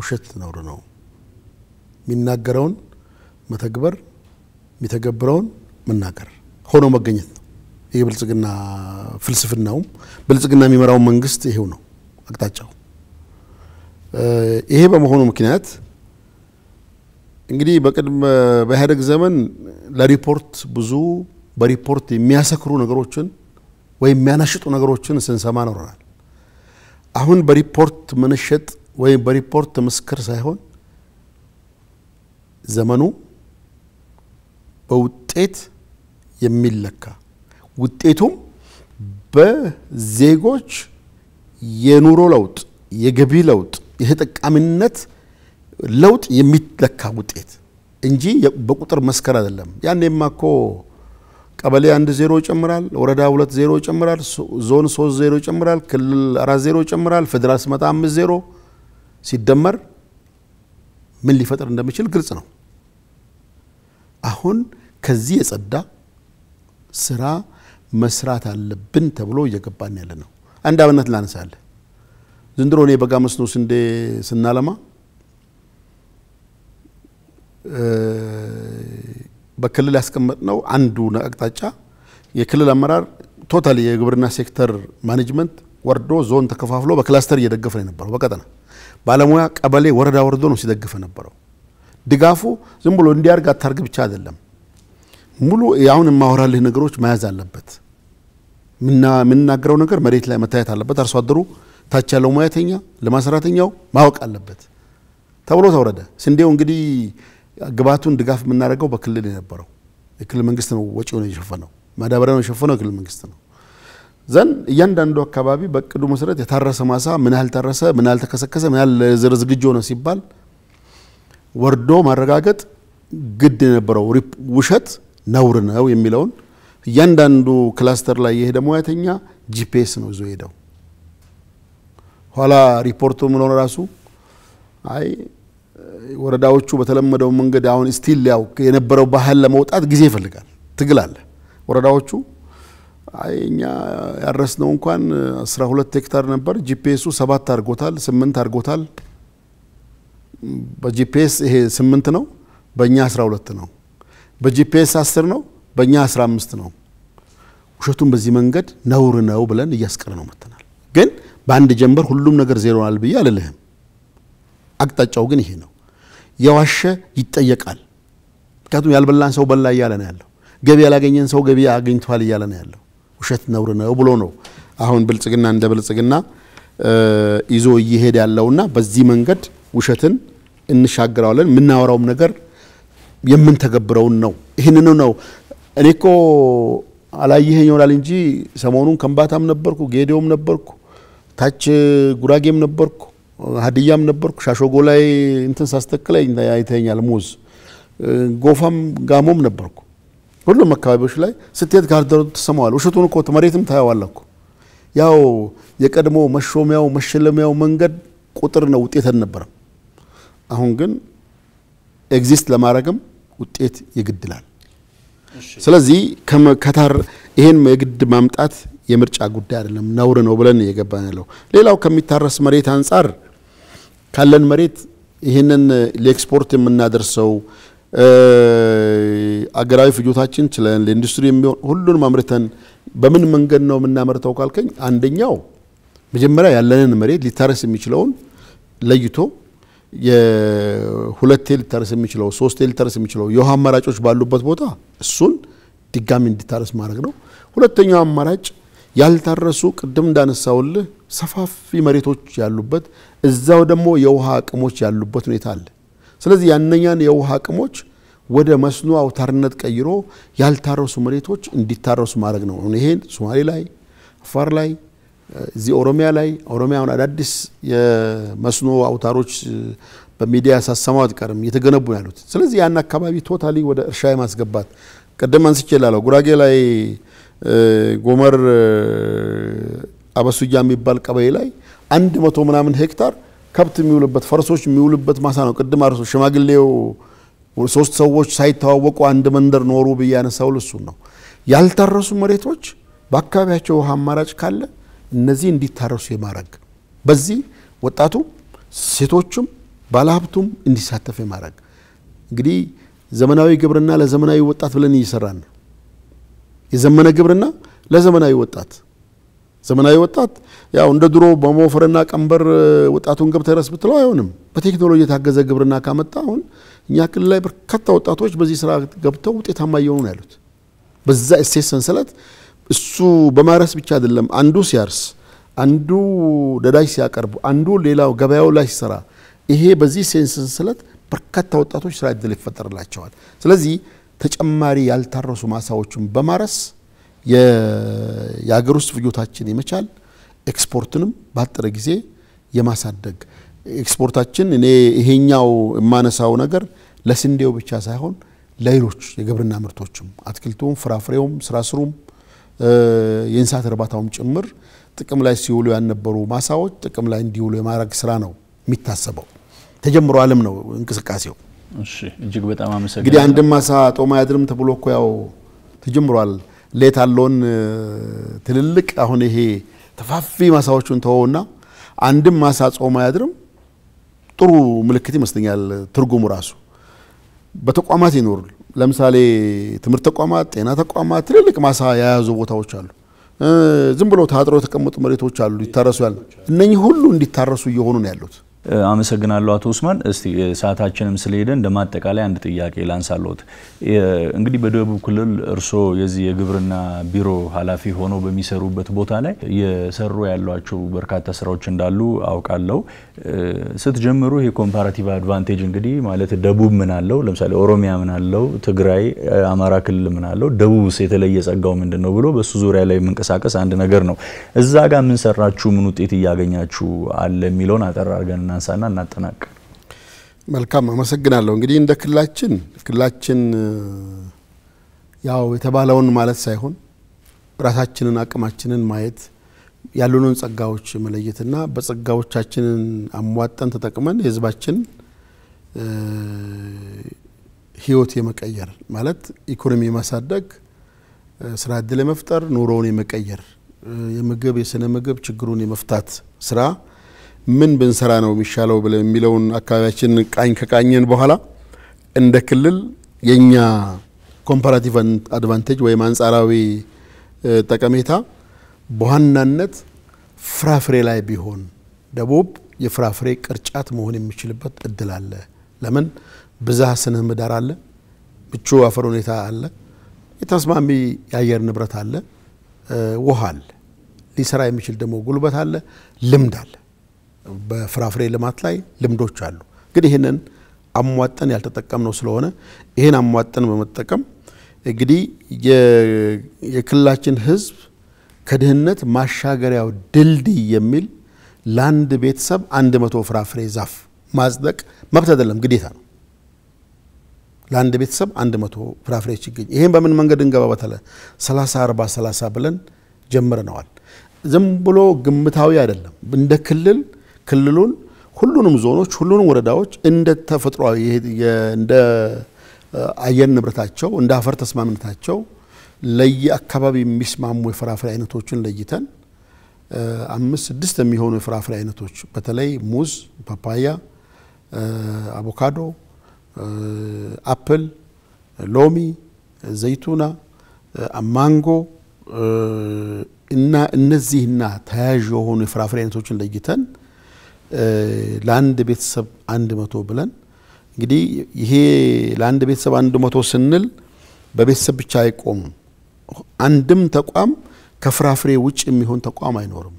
ውሸት ነውር ነው። የሚናገረውን መተግበር፣ የሚተገብረውን መናገር ሆኖ መገኘት ነው። ይህ ብልጽግና ፍልስፍናውም ብልጽግና የሚመራው መንግስት ይሄው ነው አቅጣጫው። ይሄ በመሆኑ ምክንያት እንግዲህ በቅድመ በኢህአደግ ዘመን ለሪፖርት ብዙ በሪፖርት የሚያሰክሩ ነገሮችን ወይም የሚያናሽጡ ነገሮችን ስንሰማ ኖረናል። አሁን በሪፖርት መነሸጥ ወይም በሪፖርት ምስክር ሳይሆን ዘመኑ በውጤት የሚለካ ውጤቱም በዜጎች የኑሮ ለውጥ፣ የገቢ ለውጥ፣ የተጠቃሚነት ለውጥ የሚለካ ውጤት እንጂ በቁጥር መስከር አይደለም። ያኔማ እኮ ቀበሌ አንድ ዜሮ ይጨምራል፣ ወረዳ ሁለት ዜሮ ይጨምራል፣ ዞን ሶስት ዜሮ ይጨምራል፣ ክልል አራት ዜሮ ይጨምራል፣ ፌዴራል ሲመጣ አምስት ዜሮ ሲደመር ምን ሊፈጥር እንደሚችል ግልጽ ነው። አሁን ከዚህ የጸዳ ስራ መስራት አለብን ተብሎ እየገባን ያለ ነው። አንድ አብነት ላነሳለህ። ዘንድሮ እኔ በጋ መስኖ ስንዴ ስናለማ በክልል ያስቀመጥነው አንዱ አቅጣጫ የክልል አመራር ቶታል የግብርና ሴክተር ማኔጅመንት ወርዶ ዞን ተከፋፍሎ በክላስተር እየደገፈ ነው የነበረው። በቀጠና ባለሙያ ቀበሌ፣ ወረዳ ወርዶ ነው ሲደግፍ ነበረው። ድጋፉ ዝም ብሎ እንዲያርግ አታርግ ብቻ አይደለም። ሙሉ አሁን የማወራልህ ነገሮች መያዝ አለበት። የምናገረው ነገር መሬት ላይ መታየት አለበት። አርሶ አደሩ ታች ያለው ሙያተኛ ለማሰራተኛው ማወቅ አለበት ተብሎ ተወረደ። ስንዴው እንግዲህ ግባቱን ድጋፍ የምናደርገው በክልል የነበረው የክልል መንግስት ነው ወጪውን የሸፈነው። ማዳበሪያ ነው የሸፈነው የክልል መንግስት ነው። ዘን እያንዳንዱ አካባቢ በእቅዱ መሰረት የታረሰ ማሳ ምን ያህል ታረሰ፣ ምን ያህል ተከሰከሰ፣ ምን ያህል ለዘር ዝግጁ ሆነ ሲባል ወርዶ ማረጋገጥ ግድ የነበረው ውሸት ነውር ነው የሚለውን እያንዳንዱ ክላስተር ላይ የሄደ ሙያተኛ ጂፒኤስ ነው ይዞ ሄደው ኋላ ሪፖርቱ ምን ሆነ ራሱ አይ ወረዳዎቹ በተለመደው መንገድ አሁን ስቲል ያው የነበረው ባህል ለመውጣት ጊዜ ይፈልጋል፣ ትግል አለ። ወረዳዎቹ አይ እኛ ነው እንኳን 12 ሄክታር ነበር፣ ጂፒኤሱ ሰባት አድርጎታል፣ ስምንት አድርጎታል። በጂፒኤስ ይሄ ስምንት ነው፣ በእኛ 12 ነው። በጂፒኤስ 10 ነው፣ በእኛ 15 ነው። ውሸቱን በዚህ መንገድ ነውር ነው ብለን እያስቀረ ነው መተናል። ግን በአንድ ጀንበር ሁሉም ነገር ዜሮ ናል ብዬ አልልህም። አቅጣጫው ግን ይሄ ነው። የዋሸ ይጠየቃል። ምክንያቱም ያልበላን ሰው በላ እያለ ነው ያለው። ገቢ ያላገኘን ሰው ገቢ አግኝቷል እያለ ነው ያለው። ውሸት ነውር ነው ብሎ ነው አሁን ብልጽግና እንደ ብልጽግና ይዞ እየሄድ ያለውና በዚህ መንገድ ውሸትን እንሻገረዋለን። የምናወራውም ነገር የምንተገብረውን ነው። ይህንኑ ነው እኔ እኮ አላየኸኝ ይሆናል እንጂ ሰሞኑን ከምባታም ነበርኩ፣ ጌዲዮም ነበርኩ፣ ታች ጉራጌም ነበርኩ ሀዲያም ነበርኩ። ሻሾጎ ላይ እንትን ሳስተክለኝ አይተኛል። ሙዝ ጎፋም ጋሞም ነበርኩ። ሁሉም አካባቢዎች ላይ ስትሄድ ካርደሩ ትሰማዋል። ውሸቱን እኮ መሬትም ታየዋለኩ ያው የቀድሞ መሾሚያው መሸለሚያው መንገድ ቁጥር ነው፣ ውጤት አልነበረም። አሁን ግን ኤግዚስት ለማድረግም ውጤት ይግድላል። ስለዚህ ከታር ይሄን የግድ ማምጣት የምርጫ ጉዳይ አይደለም፣ ነውር ነው ብለን እየገባን ያለው። ሌላው ከሚታረስ መሬት አንጻር ካለን መሬት ይህንን ለኤክስፖርት የምናደርሰው አገራዊ ፍጆታችን ችለን ለኢንዱስትሪ የሚሆን ሁሉንም አምርተን በምን መንገድ ነው የምናመርተው ካልከኝ፣ አንደኛው መጀመሪያ ያለንን መሬት ሊታረስ የሚችለውን ለይቶ የሁለቴ ሊታረስ የሚችለው ሶስቴ ሊታረስ የሚችለው የውሃ አማራጮች ባሉበት ቦታ እሱን ድጋሚ እንዲታረስ ማድረግ ነው። ሁለተኛው አማራጭ ያልታረሱ ቅድም እንዳነሳውልህ ሰፋፊ መሬቶች ያሉበት እዛው ደግሞ የውሃ አቅሞች ያሉበት ሁኔታ አለ። ስለዚህ ያነኛን የውሃ አቅሞች ወደ መስኖ አውታርነት ቀይሮ ያልታረሱ መሬቶች እንዲታረሱ ማድረግ ነው። ይሄን ሶማሌ ላይ፣ አፋር ላይ፣ እዚህ ኦሮሚያ ላይ ኦሮሚያውን አዳዲስ የመስኖ አውታሮች በሚዲያ ሳሰማው አትቀርም እየተገነቡ ያሉት። ስለዚህ ያን አካባቢ ቶታሊ ወደ እርሻ የማስገባት ቅድም አንስቼ ላለው ጉራጌ ላይ ጎመር አበሱጃ የሚባል ቀበሌ ላይ አንድ መቶ ምናምን ሄክታር ከብት የሚውልበት ፈረሶች የሚውልበት ማሳ ነው። ቅድም አርሶ ሽማግሌው ሶስት ሰዎች ሳይተዋወቁ አንድ መንደር ኖሩ ብዬ ያነሳው እሱን ነው። ያልታረሱ መሬቶች በአካባቢያቸው ውሃ አማራጭ ካለ እነዚህ እንዲታረሱ የማድረግ በዚህ ወጣቱም ሴቶቹም ባለሀብቱም እንዲሳተፍ የማድረግ እንግዲህ ዘመናዊ ግብርና ለዘመናዊ ወጣት ብለን እየሰራን የዘመነ ግብርና ለዘመናዊ ወጣት ዘመናዊ ወጣት ያው እንደ ድሮ በሞፈርና ቀንበር ወጣቱን ገብተህ ረስ ብትለው አይሆንም። በቴክኖሎጂ የታገዘ ግብርና ካመጣ አሁን እኛ ክልል ላይ በርካታ ወጣቶች በዚህ ስራ ገብተው ውጤታማ እየሆኑ ነው ያሉት። በዛ እሴት ሰንሰለት እሱ በማረስ ብቻ አይደለም። አንዱ ሲያርስ፣ አንዱ ደዳጅ ሲያቀርቡ፣ አንዱ ሌላው ገበያው ላይ ሲሰራ፣ ይሄ በዚህ እሴት ሰንሰለት በርካታ ወጣቶች ስራ እድል ይፈጠርላቸዋል። ስለዚህ ተጨማሪ ያልታረሱ ማሳዎችን በማረስ የሀገር ውስጥ ፍጆታችን የመቻል ኤክስፖርትንም ባጠረ ጊዜ የማሳደግ ኤክስፖርታችን እኔ ይሄኛው የማነሳው ነገር ለስንዴው ብቻ ሳይሆን ለሌሎች የግብርና ምርቶችም አትክልቱም፣ ፍራፍሬውም፣ ስራ ስሩም የእንስሳት እርባታውም ጭምር ጥቅም ላይ ሲውሉ ያልነበሩ ማሳዎች ጥቅም ላይ እንዲውሉ የማድረግ ስራ ነው የሚታሰበው። ተጀምሮ አለም ነው እንቅስቃሴው። እጅግ በጣም አመሰግናለሁ። እንግዲህ አንድም ማሳ ጦማ ያድርም ተብሎ እኮ ያው ተጀምሯል። ሌት አለውን ትልልቅ አሁን ይሄ ተፋፊ ማሳዎቹን ተወውና አንድም ማሳ ጾም አያድርም። ጥሩ ምልክት ይመስለኛል ትርጉሙ ራሱ በተቋማት ይኖር። ለምሳሌ ትምህርት ተቋማት፣ ጤና ተቋማት ትልልቅ ማሳ የያዙ ቦታዎች አሉ። ዝም ብሎ ታጥሮ የተቀመጡ መሬቶች አሉ ይታረሱ ያለ እነኚህ ሁሉ እንዲታረሱ እየሆኑ ነው ያሉት። አመሰግናለሁ አቶ ኡስማን። እስቲ ሰዓታችንም ስለሄደ እንደ ማጠቃላይ አንድ ጥያቄ ላንሳሎት። እንግዲህ በደቡብ ክልል እርስዎ የዚህ የግብርና ቢሮ ኃላፊ ሆኖ በሚሰሩበት ቦታ ላይ የሰሩ ያሏቸው በርካታ ስራዎች እንዳሉ አውቃለሁ። ስትጀምሩ ይሄ ኮምፓራቲቭ አድቫንቴጅ እንግዲህ ማለት ደቡብ ምን አለው፣ ለምሳሌ ኦሮሚያ ምን አለው፣ ትግራይ፣ አማራ ክልል ምን አለው፣ ደቡብስ የተለየ ጸጋው ምንድን ነው ብሎ በሱ ዙሪያ ላይ የምንቀሳቀስ አንድ ነገር ነው። እዛ ጋር ምን ሰራችሁ፣ ምን ውጤት እያገኛችሁ አለ የሚለውን አጠር እናንሳና እናጠናቅ። መልካም አመሰግናለሁ። እንግዲህ እንደ ክላችን ክላችን ያው የተባለውን ማለት ሳይሆን ራሳችንን አቅማችንን ማየት ያሉንን ጸጋዎች መለየትና በጸጋዎቻችንን አሟጠን ተጠቅመን የህዝባችን ህይወት የመቀየር ማለት ኢኮኖሚ የማሳደግ ስራ እድል የመፍጠር ኑሮውን የመቀየር የምግብ የስነ ምግብ ችግሩን የመፍታት ስራ ምን ብንሰራ ነው የሚሻለው ብለ የሚለውን አካባቢያችን ቃኝ ከቃኘን በኋላ እንደ ክልል የእኛ ኮምፓራቲቭ አድቫንቴጅ ወይም አንጻራዊ ጠቀሜታ በዋናነት ፍራፍሬ ላይ ቢሆን ደቡብ የፍራፍሬ ቅርጫት መሆን የሚችልበት እድል አለ። ለምን ብዝሃ ስነ ምህዳር አለ፣ ምቹ አፈር ሁኔታ አለ፣ የተስማሚ የአየር ንብረት አለ፣ ውሃ አለ፣ ሊሰራ የሚችል ደግሞ ጉልበት አለ፣ ልምድ አለ። በፍራፍሬ ልማት ላይ ልምዶች አሉ። ግን ይህንን አሟጠን ያልተጠቀምነው ስለሆነ ይህን አሟጠን በመጠቀም እንግዲህ የክልላችን ህዝብ ከድህነት ማሻገሪያው ድልድይ የሚል ለአንድ ቤተሰብ አንድ መቶ ፍራፍሬ ዛፍ ማጽደቅ መብት አይደለም፣ ግዴታ ነው። ለአንድ ቤተሰብ አንድ መቶ ፍራፍሬ ይገኝ። ይህም በምን መንገድ በተለ 30 40 30 ብለን ጀምረነዋል። ዝም ብሎ ግምታዊ አይደለም። እንደ ክልል ክልሉን ሁሉንም ዞኖች፣ ሁሉንም ወረዳዎች እንደ ተፈጥሯዊ እንደ አየር ንብረታቸው እንደ አፈር ተስማምነታቸው ለየአካባቢ የሚስማሙ የፍራፍሬ አይነቶችን ለይተን አምስት ስድስት የሚሆኑ የፍራፍሬ አይነቶች በተለይ ሙዝ፣ ፓፓያ፣ አቮካዶ፣ አፕል፣ ሎሚ፣ ዘይቱና፣ ማንጎ እና እነዚህና ተያያዥ የሆኑ የፍራፍሬ አይነቶችን ለይተን ለአንድ ቤተሰብ አንድ መቶ ብለን እንግዲህ ይሄ ለአንድ ቤተሰብ አንድ መቶ ስንል በቤተሰብ ብቻ አይቆምም። አንድም ተቋም ከፍራፍሬ ውጭ የሚሆን ተቋም አይኖርም።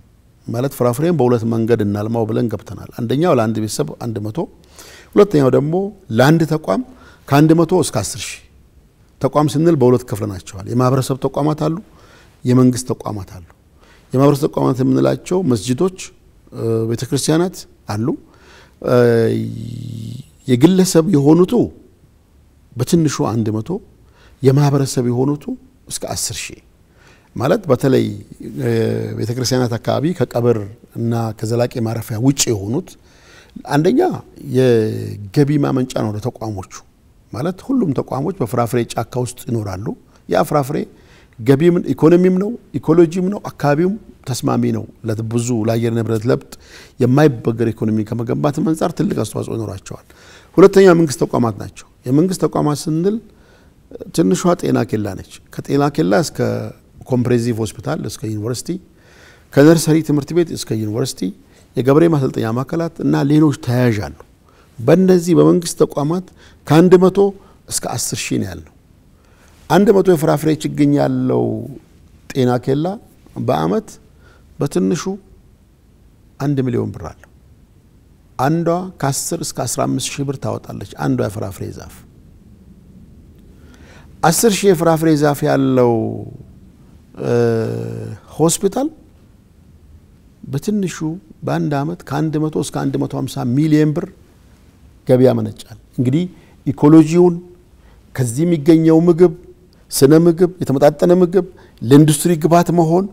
ማለት ፍራፍሬን በሁለት መንገድ እናልማው ብለን ገብተናል። አንደኛው ለአንድ ቤተሰብ አንድ መቶ ሁለተኛው ደግሞ ለአንድ ተቋም ከአንድ መቶ እስከ አስር ሺህ ተቋም ስንል በሁለት ክፍል ናቸዋል። የማህበረሰብ ተቋማት አሉ፣ የመንግስት ተቋማት አሉ። የማህበረሰብ ተቋማት የምንላቸው መስጅዶች ቤተ ክርስቲያናት አሉ። የግለሰብ የሆኑቱ በትንሹ አንድ መቶ የማህበረሰብ የሆኑቱ እስከ አስር ሺህ ማለት በተለይ ቤተ ክርስቲያናት አካባቢ ከቀብር እና ከዘላቂ ማረፊያ ውጭ የሆኑት አንደኛ የገቢ ማመንጫ ነው ለተቋሞቹ ማለት ሁሉም ተቋሞች በፍራፍሬ ጫካ ውስጥ ይኖራሉ። ያ ፍራፍሬ ገቢም ኢኮኖሚም ነው፣ ኢኮሎጂም ነው፣ አካባቢውም ተስማሚ ነው። ብዙ ለአየር ንብረት ለብጥ የማይበገር ኢኮኖሚ ከመገንባት አንጻር ትልቅ አስተዋጽኦ ይኖራቸዋል። ሁለተኛ የመንግስት ተቋማት ናቸው። የመንግስት ተቋማት ስንል ትንሿ ጤና ኬላ ነች። ከጤና ኬላ እስከ ኮምፕሬንሲቭ ሆስፒታል እስከ ዩኒቨርሲቲ፣ ከነርሰሪ ትምህርት ቤት እስከ ዩኒቨርሲቲ፣ የገበሬ ማሰልጠኛ ማዕከላት እና ሌሎች ተያያዥ አሉ። በእነዚህ በመንግስት ተቋማት ከአንድ መቶ እስከ አስር ሺህ ነው ያልነው። አንድ መቶ የፍራፍሬ ችግኝ ያለው ጤና ኬላ በአመት በትንሹ አንድ ሚሊዮን ብር አለው። አንዷ ከ10 እስከ 15 ሺህ ብር ታወጣለች። አንዷ የፍራፍሬ ዛፍ 10 ሺህ የፍራፍሬ ዛፍ ያለው ሆስፒታል በትንሹ በአንድ አመት ከ100 እስከ 150 ሚሊዮን ብር ገቢ ያመነጫል። እንግዲህ ኢኮሎጂውን ከዚህ የሚገኘው ምግብ ስነ ምግብ፣ የተመጣጠነ ምግብ፣ ለኢንዱስትሪ ግብዓት መሆን፣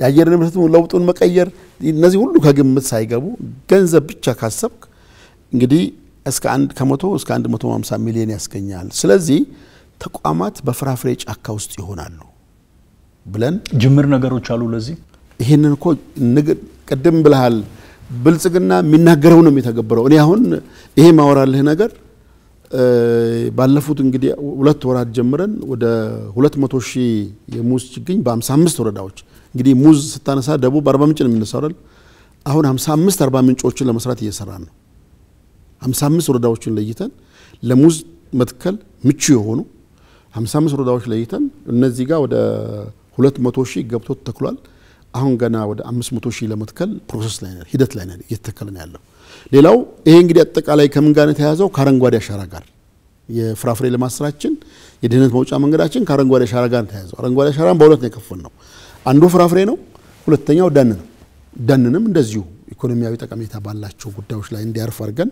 የአየር ንብረት ለውጡን መቀየር፣ እነዚህ ሁሉ ከግምት ሳይገቡ ገንዘብ ብቻ ካሰብክ እንግዲህ እስከ አንድ ከመቶ እስከ 150 ሚሊዮን ያስገኛል። ስለዚህ ተቋማት በፍራፍሬ ጫካ ውስጥ ይሆናሉ ብለን ጅምር ነገሮች አሉ። ለዚህ ይህንን እኮ ቅድም ብልሃል ብልጽግና የሚናገረው ነው የሚተገብረው። እኔ አሁን ይሄ ማወራልህ ነገር ባለፉት እንግዲህ ሁለት ወራት ጀምረን ወደ 200 ሺህ የሙዝ ችግኝ በ55 ወረዳዎች እንግዲህ ሙዝ ስታነሳ ደቡብ አርባ ምንጭ ነው የሚነሳው አይደል? አሁን 55 አርባ ምንጮችን ለመስራት እየሰራን ነው። 55 ወረዳዎችን ለይተን ለሙዝ መትከል ምቹ የሆኑ 55 ወረዳዎች ለይተን እነዚህ ጋር ወደ 200 ሺህ ገብቶ ተክሏል። አሁን ገና ወደ 500 ሺህ ለመትከል ፕሮሰስ ላይ ሂደት ላይ እየተተከለ ነው ያለው። ሌላው ይሄ እንግዲህ አጠቃላይ ከምን ጋር የተያዘው ከአረንጓዴ አሻራ ጋር የፍራፍሬ ልማት ስራችን የድህነት መውጫ መንገዳችን ከአረንጓዴ አሻራ ጋር ተያዘው። አረንጓዴ አሻራን በሁለት ነው የከፈል ነው። አንዱ ፍራፍሬ ነው፣ ሁለተኛው ደን ነው። ደንንም እንደዚሁ ኢኮኖሚያዊ ጠቀሜታ ባላቸው ጉዳዮች ላይ እንዲያርፍ አድርገን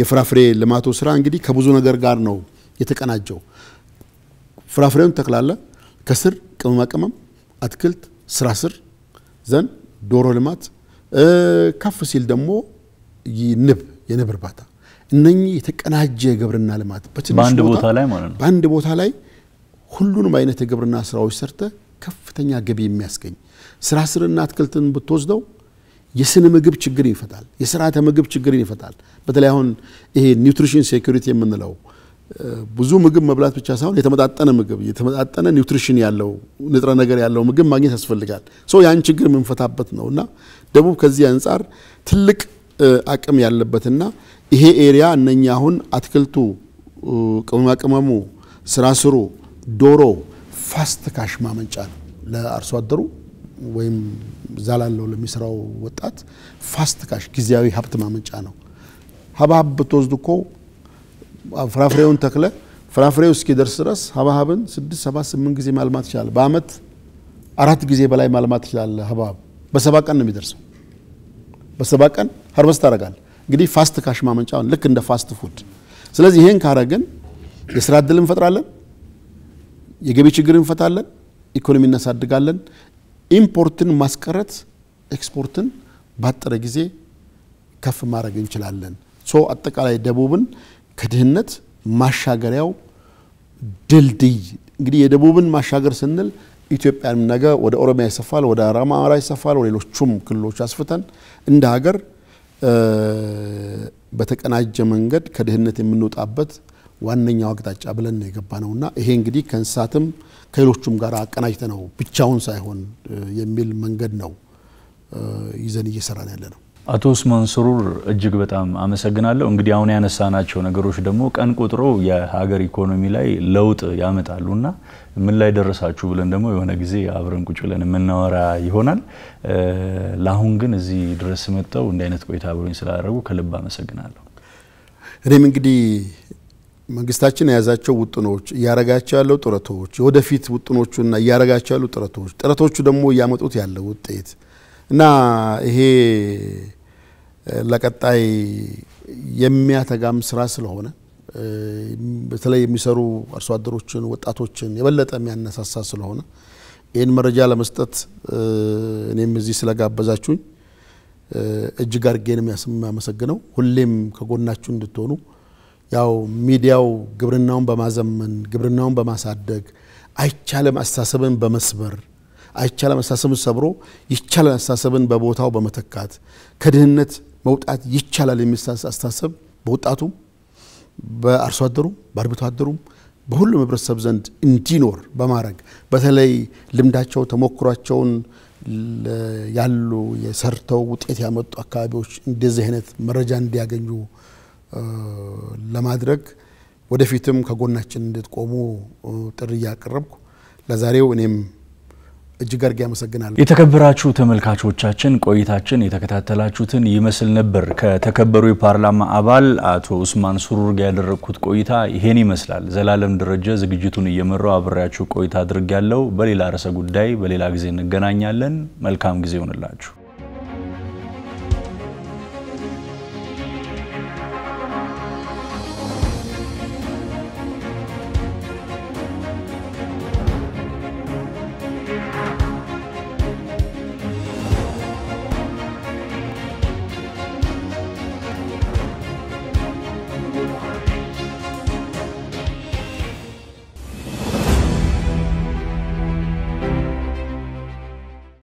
የፍራፍሬ ልማቱ ስራ እንግዲህ ከብዙ ነገር ጋር ነው የተቀናጀው። ፍራፍሬውን ተክላለ፣ ከስር ቅመማ ቅመም፣ አትክልት ስራ ስር ዘን ዶሮ ልማት ከፍ ሲል ደግሞ ንብ፣ የንብ እርባታ እነኚህ የተቀናጀ የግብርና ልማት በአንድ ቦታ ላይ ማለት ነው። በአንድ ቦታ ላይ ሁሉንም አይነት የግብርና ስራዎች ሰርተ ከፍተኛ ገቢ የሚያስገኝ ስራ ስርና አትክልትን ብትወስደው የስነ ምግብ ችግርን ይፈታል። የስርዓተ ምግብ ችግርን ይፈታል። በተለይ አሁን ይሄ ኒውትሪሽን ሴኩሪቲ የምንለው ብዙ ምግብ መብላት ብቻ ሳይሆን የተመጣጠነ ምግብ የተመጣጠነ ኒውትሪሽን ያለው ንጥረ ነገር ያለው ምግብ ማግኘት ያስፈልጋል። ሰው ያን ችግር የምንፈታበት ነው እና ደቡብ ከዚህ አንጻር ትልቅ አቅም ያለበትና ይሄ ኤሪያ እነኛ አሁን አትክልቱ፣ ቅመማ ቅመሙ፣ ስራ ስሩ፣ ዶሮ ፋስት ካሽ ማመንጫ ነው ለአርሶ አደሩ ወይም እዛ ላለው ለሚሰራው ወጣት ፋስት ካሽ ጊዜያዊ ሀብት ማመንጫ ነው። ሀብሀብ ብትወስድ እኮ ፍራፍሬውን ተክለ ፍራፍሬው እስኪደርስ ድረስ ሀብሀብን ስድስት ሰባት ስምንት ጊዜ ማልማት ይችላል። በአመት አራት ጊዜ በላይ ማልማት ይችላል። ሀብሀብ በሰባ ቀን ነው የሚደርሰው። በሰባ ቀን ሀርቨስት እንግዲህ ፋስት ካሽ ማመንጫ ልክ እንደ ፋስት ፉድ። ስለዚህ ይሄን ካረግን የስራ እድል እንፈጥራለን፣ የገቢ ችግር እንፈታለን፣ ኢኮኖሚ እናሳድጋለን። ኢምፖርትን ማስቀረት ኤክስፖርትን ባጠረ ጊዜ ከፍ ማድረግ እንችላለን። ሶ አጠቃላይ ደቡብን ከድህነት ማሻገሪያው ድልድይ እንግዲህ የደቡብን ማሻገር ስንል ኢትዮጵያን ነገ ወደ ኦሮሚያ ይሰፋል፣ ወደ አማራ ይሰፋል፣ ወደ ሌሎቹም ክልሎች አስፍተን እንደ ሀገር በተቀናጀ መንገድ ከድህነት የምንወጣበት ዋነኛው አቅጣጫ ብለን ነው የገባ ነውና ይሄ እንግዲህ ከእንስሳትም ከሌሎቹም ጋር አቀናጅተ ነው ብቻውን ሳይሆን የሚል መንገድ ነው ይዘን እየሰራን ያለ ነው። አቶ ኡስማን ስሩር እጅግ በጣም አመሰግናለሁ። እንግዲህ አሁን ያነሳናቸው ነገሮች ደግሞ ቀን ቆጥሮ የሀገር ኢኮኖሚ ላይ ለውጥ ያመጣሉ እና ምን ላይ ደረሳችሁ ብለን ደግሞ የሆነ ጊዜ አብረን ቁጭ ብለን የምናወራ ይሆናል። ለአሁን ግን እዚህ ድረስ መጥተው እንዲህ አይነት ቆይታ አብሮኝ ስላደረጉ ከልብ አመሰግናለሁ። እኔም እንግዲህ መንግስታችን የያዛቸው ውጥኖች፣ እያረጋቸው ያለው ጥረቶች፣ የወደፊት ውጥኖቹና እያረጋቸው ያሉ ጥረቶች ጥረቶቹ ደግሞ እያመጡት ያለው ውጤት እና ይሄ ለቀጣይ የሚያተጋም ስራ ስለሆነ በተለይ የሚሰሩ አርሶ አደሮችን፣ ወጣቶችን የበለጠ የሚያነሳሳ ስለሆነ ይህን መረጃ ለመስጠት እኔም እዚህ ስለጋበዛችሁኝ እጅግ አድርጌ ነው የሚያመሰግነው። ሁሌም ከጎናችሁ እንድትሆኑ ያው ሚዲያው ግብርናውን በማዘመን ግብርናውን በማሳደግ አይቻልም አስተሳሰብን በመስበር አይቻልም አስተሳሰብን ሰብሮ ይቻላል አስተሳሰብን በቦታው በመተካት ከድህነት መውጣት ይቻላል የሚል አስተሳሰብ በወጣቱም በአርሶ አደሩም በአርብቶ አደሩም በሁሉም ህብረተሰብ ዘንድ እንዲኖር በማድረግ በተለይ ልምዳቸው ተሞክሯቸውን ያሉ የሰርተው ውጤት ያመጡ አካባቢዎች እንደዚህ አይነት መረጃ እንዲያገኙ ለማድረግ ወደፊትም ከጎናችን እንድትቆሙ ጥሪ እያቀረብኩ ለዛሬው እኔም እጅግ አድርጌ አመሰግናለሁ። የተከበራችሁ ተመልካቾቻችን ቆይታችን የተከታተላችሁትን ይመስል ነበር። ከተከበሩ የፓርላማ አባል አቶ ኡስማን ሱሩር ጋር ያደረግኩት ቆይታ ይሄን ይመስላል። ዘላለም ደረጀ ዝግጅቱን እየመራው አብሬያችሁ ቆይታ አድርጌያለሁ። በሌላ ርዕሰ ጉዳይ በሌላ ጊዜ እንገናኛለን። መልካም ጊዜ ይሆንላችሁ።